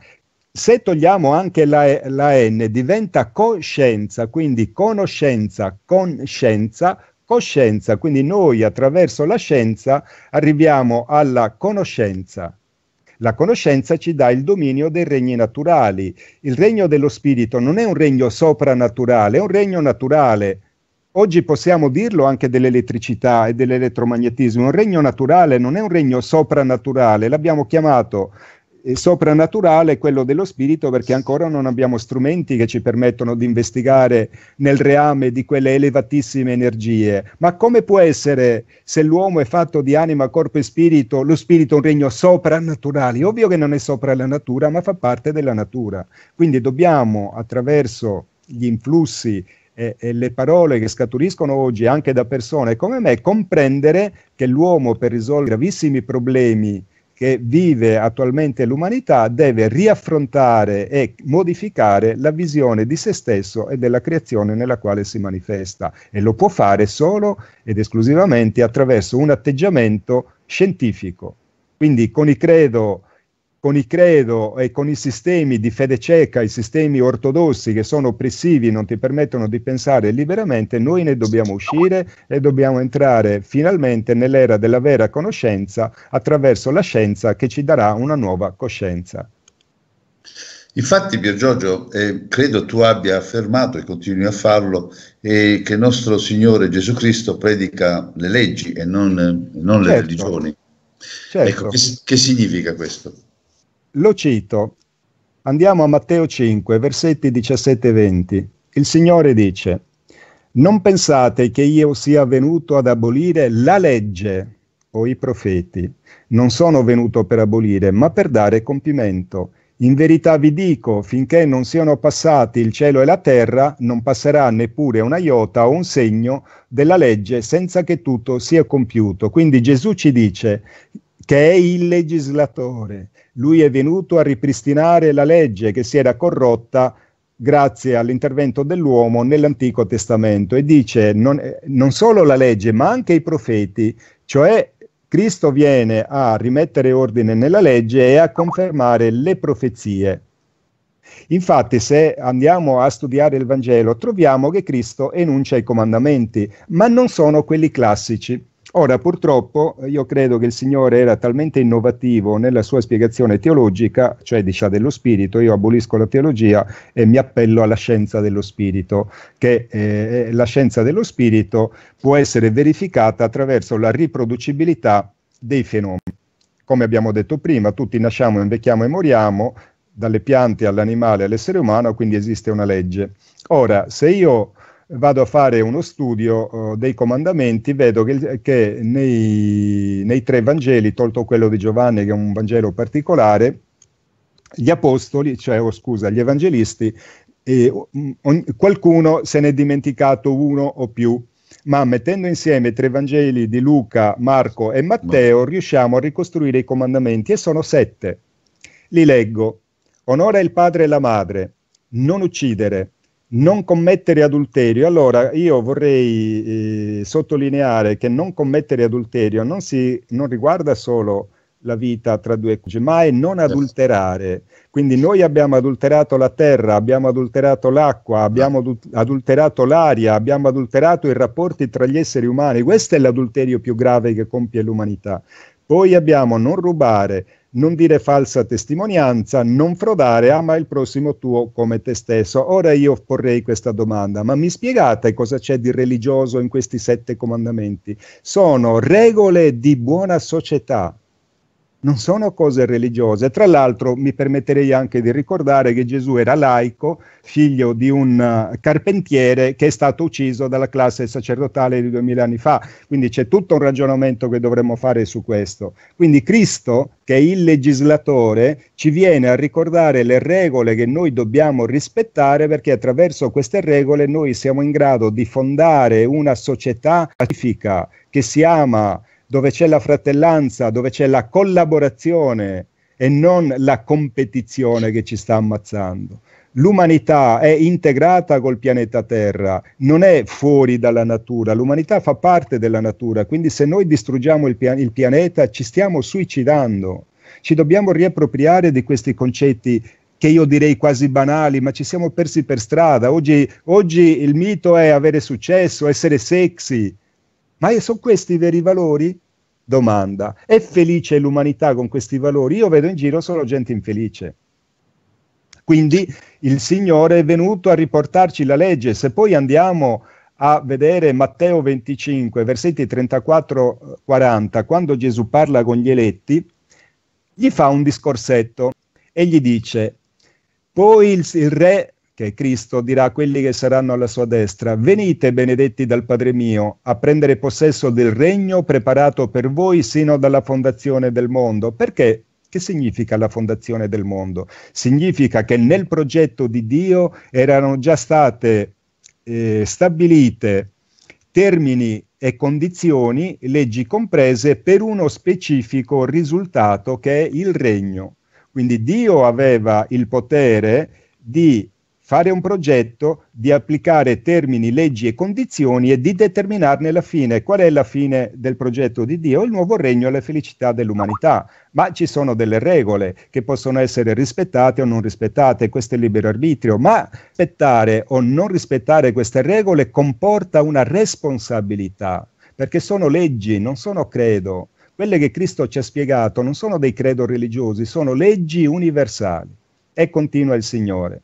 Se togliamo anche la, la N diventa coscienza, quindi conoscenza, conscienza, coscienza, quindi noi attraverso la scienza arriviamo alla conoscenza. La conoscenza ci dà il dominio dei regni naturali. Il regno dello spirito non è un regno soprannaturale, è un regno naturale oggi possiamo dirlo anche dell'elettricità e dell'elettromagnetismo, un regno naturale non è un regno soprannaturale, l'abbiamo chiamato eh, soprannaturale quello dello spirito perché ancora non abbiamo strumenti che ci permettono di investigare nel reame di quelle elevatissime energie. Ma come può essere, se l'uomo è fatto di anima, corpo e spirito, lo spirito un regno soprannaturale? Ovvio che non è sopra la natura, ma fa parte della natura. Quindi dobbiamo, attraverso gli influssi e, e le parole che scaturiscono oggi anche da persone come me, comprendere che l'uomo per risolvere gravissimi problemi che vive attualmente l'umanità deve riaffrontare e modificare la visione di se stesso e della creazione nella quale si manifesta e lo può fare solo ed esclusivamente attraverso un atteggiamento scientifico. Quindi con i credo con i credo e con i sistemi di fede cieca, i sistemi ortodossi che sono oppressivi, non ti permettono di pensare liberamente, noi ne dobbiamo uscire e dobbiamo entrare finalmente nell'era della vera conoscenza attraverso la scienza che ci darà una nuova coscienza. Infatti, Pier Giorgio, eh, credo tu abbia affermato e continui a farlo eh, che nostro Signore Gesù Cristo predica le leggi e non, eh, non certo. le religioni. Certo. Ecco, che, che significa questo? Lo cito. Andiamo a Matteo 5, versetti 17 e 20. Il Signore dice, non pensate che io sia venuto ad abolire la legge o i profeti. Non sono venuto per abolire, ma per dare compimento. In verità vi dico, finché non siano passati il cielo e la terra, non passerà neppure una iota o un segno della legge senza che tutto sia compiuto. Quindi Gesù ci dice che è il legislatore. Lui è venuto a ripristinare la legge che si era corrotta grazie all'intervento dell'uomo nell'Antico Testamento e dice non, eh, non solo la legge ma anche i profeti, cioè Cristo viene a rimettere ordine nella legge e a confermare le profezie. Infatti, se andiamo a studiare il Vangelo, troviamo che Cristo enuncia i comandamenti, ma non sono quelli classici. Ora, purtroppo, io credo che il Signore era talmente innovativo nella sua spiegazione teologica, cioè dice dello spirito, io abolisco la teologia e mi appello alla scienza dello spirito, che eh, eh, la scienza dello spirito può essere verificata attraverso la riproducibilità dei fenomeni. Come abbiamo detto prima, tutti nasciamo, invecchiamo e moriamo, dalle piante all'animale all'essere umano, quindi esiste una legge. Ora, se io vado a fare uno studio uh, dei comandamenti, vedo che, che nei, nei, tre Vangeli, tolto quello di Giovanni che è un Vangelo particolare, gli apostoli, cioè oh, scusa, gli evangelisti, eh, mm, on, qualcuno se ne è dimenticato uno o più ma mettendo insieme i tre Vangeli di Luca, Marco e Matteo no. riusciamo a ricostruire i comandamenti e sono sette. Li leggo. Onora il padre e la madre, non uccidere, non commettere adulterio. Allora, io vorrei eh, sottolineare che non commettere adulterio non, si, non riguarda solo la vita tra due cucce, ma è non certo. adulterare. Quindi noi abbiamo adulterato la terra, abbiamo adulterato l'acqua, abbiamo adulterato l'aria, abbiamo adulterato i rapporti tra gli esseri umani. Questo è l'adulterio più grave che compie l'umanità. Poi abbiamo non rubare, non dire falsa testimonianza, non frodare, ama ah, il prossimo tuo come te stesso. Ora io porrei questa domanda, ma mi spiegate cosa c'è di religioso in questi sette comandamenti? Sono regole di buona società, non sono cose religiose. Tra l'altro mi permetterei anche di ricordare che Gesù era laico, figlio di un eh, carpentiere che è stato ucciso dalla classe sacerdotale di duemila anni fa. Quindi c'è tutto un ragionamento che dovremmo fare su questo. Quindi Cristo, che è il legislatore, ci viene a ricordare le regole che noi dobbiamo rispettare perché attraverso queste regole noi siamo in grado di fondare una società pacifica che si ama dove c'è la fratellanza, dove c'è la collaborazione e non la competizione che ci sta ammazzando. L'umanità è integrata col pianeta Terra, non è fuori dalla natura, l'umanità fa parte della natura, quindi se noi distruggiamo il, pia- il pianeta ci stiamo suicidando, ci dobbiamo riappropriare di questi concetti che io direi quasi banali, ma ci siamo persi per strada. Oggi, oggi il mito è avere successo, essere sexy, ma sono questi i veri valori? Domanda. È felice l'umanità con questi valori? Io vedo in giro solo gente infelice. Quindi il Signore è venuto a riportarci la legge. Se poi andiamo a vedere Matteo 25, versetti 34-40, quando Gesù parla con gli eletti, gli fa un discorsetto e gli dice, poi il, il re che Cristo dirà a quelli che saranno alla sua destra, venite benedetti dal Padre mio a prendere possesso del regno preparato per voi sino dalla fondazione del mondo. Perché? Che significa la fondazione del mondo? Significa che nel progetto di Dio erano già state eh, stabilite termini e condizioni, leggi comprese, per uno specifico risultato che è il regno. Quindi Dio aveva il potere di fare un progetto, di applicare termini, leggi e condizioni e di determinarne la fine. Qual è la fine del progetto di Dio? Il nuovo regno e la felicità dell'umanità. Ma ci sono delle regole che possono essere rispettate o non rispettate, questo è libero arbitrio, ma rispettare o non rispettare queste regole comporta una responsabilità, perché sono leggi, non sono credo. Quelle che Cristo ci ha spiegato non sono dei credo religiosi, sono leggi universali. E continua il Signore.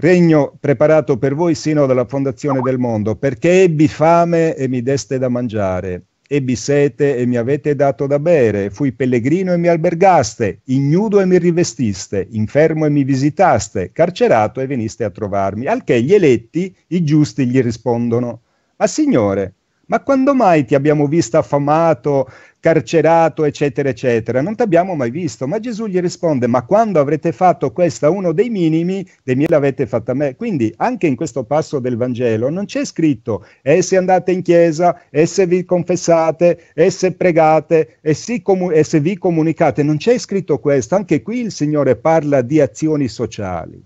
Regno preparato per voi sino dalla fondazione del mondo, perché ebbi fame e mi deste da mangiare, ebbi sete e mi avete dato da bere, fui pellegrino e mi albergaste, ignudo e mi rivestiste, infermo e mi visitaste, carcerato e veniste a trovarmi. Al che gli eletti, i giusti, gli rispondono, Ma Signore, ma quando mai ti abbiamo visto affamato, carcerato, eccetera, eccetera? Non ti abbiamo mai visto. Ma Gesù gli risponde, ma quando avrete fatto questa uno dei minimi, dei miei l'avete fatta a me. Quindi anche in questo passo del Vangelo non c'è scritto, e se andate in chiesa, e se vi confessate, e se pregate, e, comu- e se vi comunicate, non c'è scritto questo. Anche qui il Signore parla di azioni sociali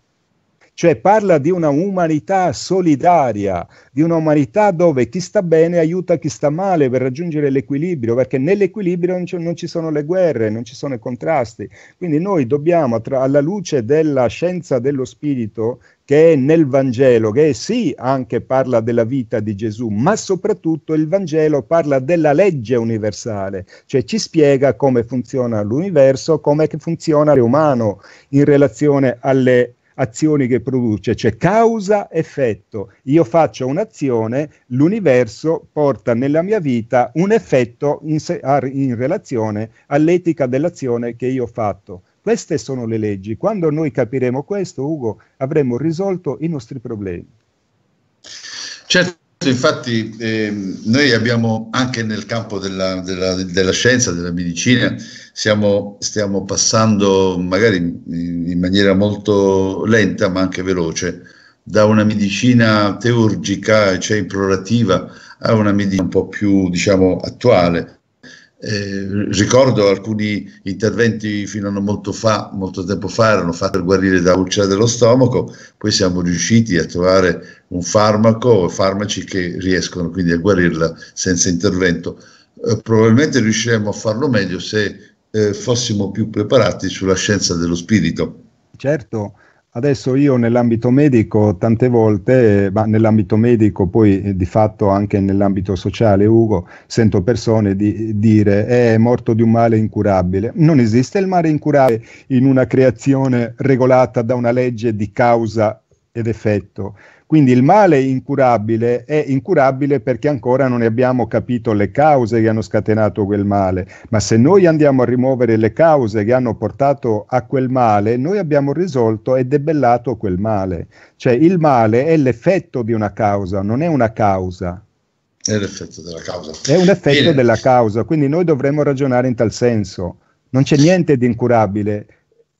cioè parla di una umanità solidaria, di una umanità dove chi sta bene aiuta chi sta male per raggiungere l'equilibrio, perché nell'equilibrio non, c- non ci sono le guerre, non ci sono i contrasti. Quindi noi dobbiamo, tra- alla luce della scienza dello spirito, che è nel Vangelo, che sì anche parla della vita di Gesù, ma soprattutto il Vangelo parla della legge universale, cioè ci spiega come funziona l'universo, come funziona l'umano in relazione alle azioni che produce, cioè causa-effetto. Io faccio un'azione, l'universo porta nella mia vita un effetto in, se- in relazione all'etica dell'azione che io ho fatto. Queste sono le leggi. Quando noi capiremo questo, Ugo, avremo risolto i nostri problemi. Certo, Infatti eh, noi abbiamo anche nel campo della, della, della scienza, della medicina, siamo, stiamo passando magari in, in, maniera molto lenta ma anche veloce da una medicina teurgica, cioè implorativa, a una medicina un po' più diciamo, attuale, eh, ricordo alcuni interventi fino a molto, fa, molto tempo fa erano fatti per guarire da ulcera dello stomaco, poi siamo riusciti a trovare un farmaco o farmaci che riescono quindi a guarirla senza intervento. Eh, probabilmente riusciremmo a farlo meglio se eh, fossimo più preparati sulla scienza dello spirito. Certo, Adesso io nell'ambito medico tante volte, ma nell'ambito medico poi eh, di fatto anche nell'ambito sociale, Ugo, sento persone di, dire eh, è morto di un male incurabile. Non esiste il male incurabile in una creazione regolata da una legge di causa ed effetto. Quindi il male incurabile è incurabile perché ancora non abbiamo capito le cause che hanno scatenato quel male, ma se noi andiamo a rimuovere le cause che hanno portato a quel male, noi abbiamo risolto e debellato quel male. Cioè il male è l'effetto di una causa, non è una causa. È l'effetto della causa. È un effetto Bene. della causa, quindi noi dovremmo ragionare in tal senso. Non c'è niente di incurabile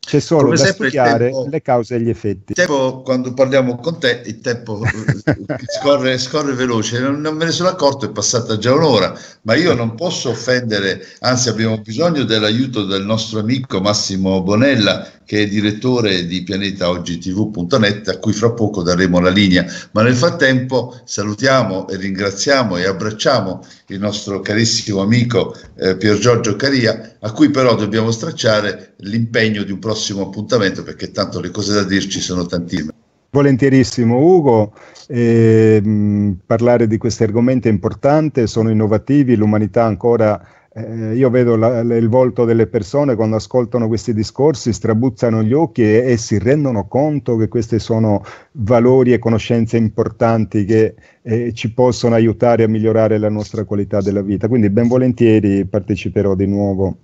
c'è solo Come da studiare tempo, le cause e gli effetti. Tempo, quando parliamo con te, il tempo eh, scorre, scorre, veloce. Non, non, me ne sono accorto, è passata già un'ora, ma io non posso offendere, anzi abbiamo bisogno dell'aiuto del nostro amico Massimo Bonella, che è direttore di pianetaoggitv.net, a cui fra poco daremo la linea. Ma nel frattempo salutiamo e ringraziamo e abbracciamo il nostro carissimo amico eh, Pier Giorgio Caria, a cui però dobbiamo stracciare l'impegno di un prossimo appuntamento, perché tanto le cose da dirci sono tantissime. Volentierissimo Ugo, eh, parlare di questi argomenti è importante, sono innovativi, l'umanità ancora eh, io vedo la, la, il volto delle persone quando ascoltano questi discorsi, strabuzzano gli occhi e, e, si rendono conto che questi sono valori e conoscenze importanti che eh, ci possono aiutare a migliorare la nostra qualità della vita. Quindi ben volentieri parteciperò di nuovo.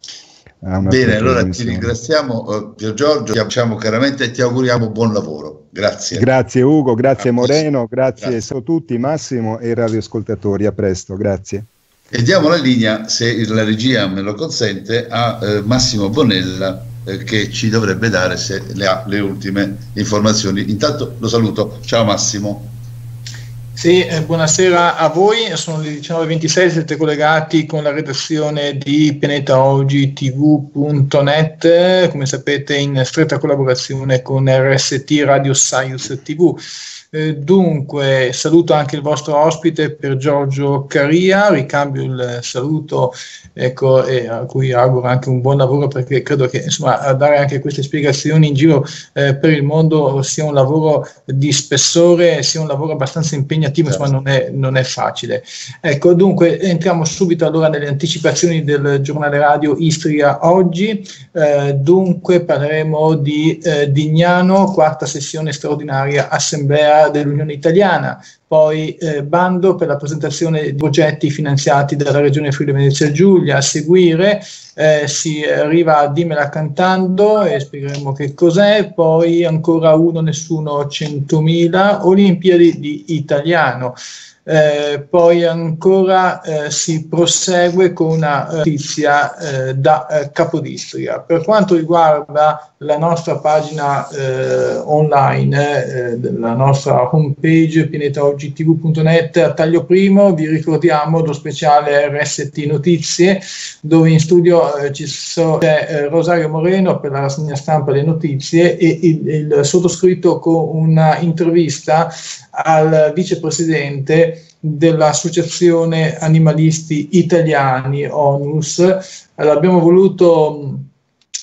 a una Bene, allora ti ringraziamo eh, Pier Giorgio, ti diciamo chiaramente e ti auguriamo buon lavoro. Grazie. Grazie Ugo, grazie a Moreno, grazie, grazie a tutti, Massimo e radioascoltatori. A presto, grazie. E diamo la linea, se la regia me lo consente, a eh, Massimo Bonella eh, che ci dovrebbe dare se le ha le ultime informazioni. Intanto lo saluto, ciao Massimo. Sì, eh, buonasera a voi, sono le 19.26, siete collegati con la redazione di PenetaOggiTV.net, come sapete in stretta collaborazione con RST Radio Science TV. Eh, dunque, saluto anche il vostro ospite per Giorgio Caria, ricambio il saluto ecco, a cui auguro anche un buon lavoro perché credo che insomma, dare anche queste spiegazioni in giro eh, per il mondo sia un lavoro di spessore, sia un lavoro abbastanza impegnativo, insomma certo. non è, non è facile. Ecco, dunque, entriamo subito allora nelle anticipazioni del giornale radio Istria oggi. Eh, dunque parleremo di eh, Dignano, quarta sessione straordinaria, assemblea dell'Unione Italiana, poi eh, bando per la presentazione di progetti finanziati dalla Regione Friuli Venezia Giulia, a seguire eh, si arriva a Dimmela cantando e spiegheremo che cos'è, poi ancora uno, nessuno, 100.000, Olimpiadi di italiano. Eh, poi ancora eh, si prosegue con una eh, notizia eh, da eh, Capodistria. Per quanto riguarda la nostra pagina eh, online, la nostra homepage pianetaogtv.net a taglio primo, vi ricordiamo lo speciale RST Notizie, dove in studio ci so, c'è Rosario Moreno per la rassegna stampa delle Notizie e il, il sottoscritto con una intervista al vicepresidente dell'Associazione Animalisti Italiani, ONUS. abbiamo voluto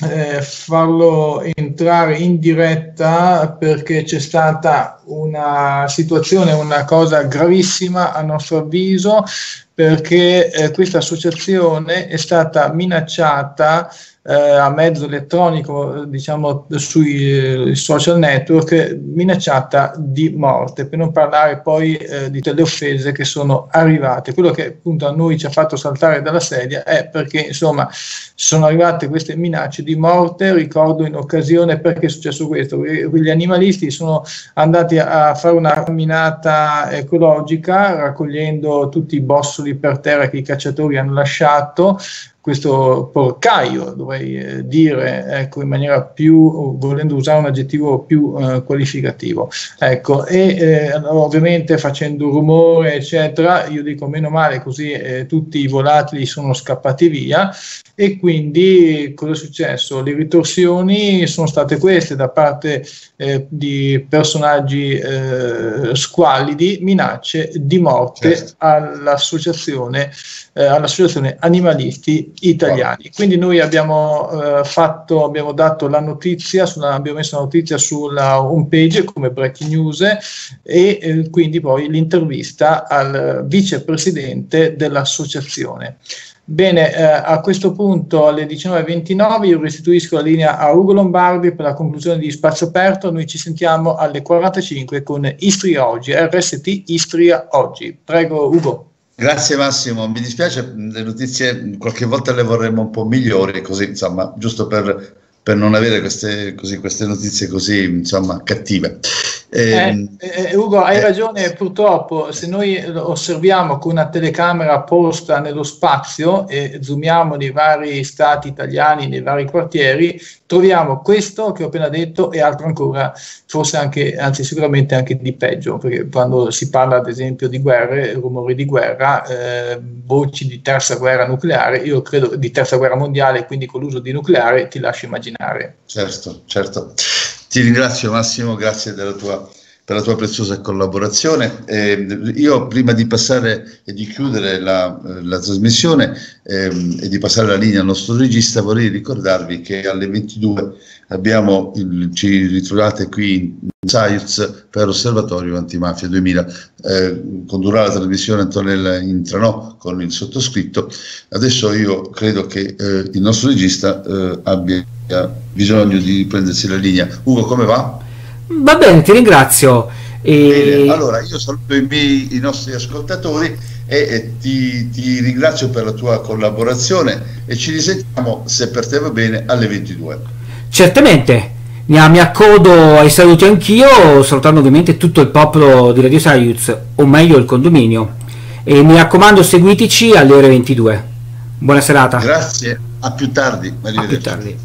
eh, farlo entrare in diretta perché c'è stata una situazione, una cosa gravissima a nostro avviso, perché eh, questa associazione è stata minacciata eh, a mezzo elettronico, diciamo sui eh, social network, minacciata di morte, per non parlare poi eh, di tutte le offese che sono arrivate. Quello che appunto a noi ci ha fatto saltare dalla sedia è perché insomma sono arrivate queste minacce di morte, ricordo in occasione perché è successo questo, gli animalisti sono andati a fare una camminata ecologica raccogliendo tutti i bossoli per terra che i cacciatori hanno lasciato, questo porcaio, dovrei eh, dire, ecco, in maniera più, volendo usare un aggettivo più eh, qualificativo. Ecco, e eh, ovviamente facendo rumore, eccetera, io dico meno male, così eh, tutti i volatili sono scappati via e quindi cosa è successo? Le ritorsioni sono state queste da parte eh, di personaggi eh, squallidi, minacce di morte certo. all'associazione, all'associazione animalisti italiani. Quindi noi abbiamo, eh, fatto, abbiamo dato la notizia, sulla, abbiamo messo la notizia sulla home page come breaking news e eh, quindi poi l'intervista al vicepresidente dell'associazione. Bene, eh, a questo punto alle 19.29 io restituisco la linea a Ugo Lombardi per la conclusione di Spazio Aperto, noi ci sentiamo alle 45 con Istria Oggi, RST Istria Oggi. Prego Ugo. Grazie Massimo, mi dispiace, le notizie qualche volta le vorremmo un po' migliori, così insomma, giusto per, per non avere queste, così, queste notizie così insomma, cattive. Ehm, eh, eh, eh, Ugo, hai eh, ragione, purtroppo se noi osserviamo con una telecamera posta nello spazio e zoomiamo nei vari stati italiani, nei vari quartieri, troviamo questo che ho appena detto e altro ancora, forse anche, anzi sicuramente anche di peggio, perché quando si parla ad esempio di guerre, rumori di guerra, eh, voci di terza guerra nucleare, io credo di terza guerra mondiale, quindi con l'uso di nucleare ti lascio immaginare. Certo, certo. Ti ringrazio Massimo, grazie della tua per la tua preziosa collaborazione. Eh, io prima di passare e di chiudere la, eh, la trasmissione ehm, e di passare la linea al nostro regista vorrei ricordarvi che alle 22 abbiamo, il, ci ritrovate qui in SAIUS per Osservatorio Antimafia 2000. Eh, condurrà la trasmissione Antonella Intranò con il sottoscritto. Adesso io credo che eh, il nostro regista eh, abbia bisogno di prendersi la linea. Ugo, come va? Va bene, ti ringrazio. E... Bene, allora io saluto i, miei, i nostri ascoltatori e, e ti, ti, ringrazio per la tua collaborazione e ci risentiamo, se per te va bene, alle 22. Certamente, mi, accodo ai saluti anch'io, salutando ovviamente tutto il popolo di Radio Saiuz, o meglio il condominio. E mi raccomando, seguitici alle ore 22. Buona serata. Grazie, a più tardi. A più tardi.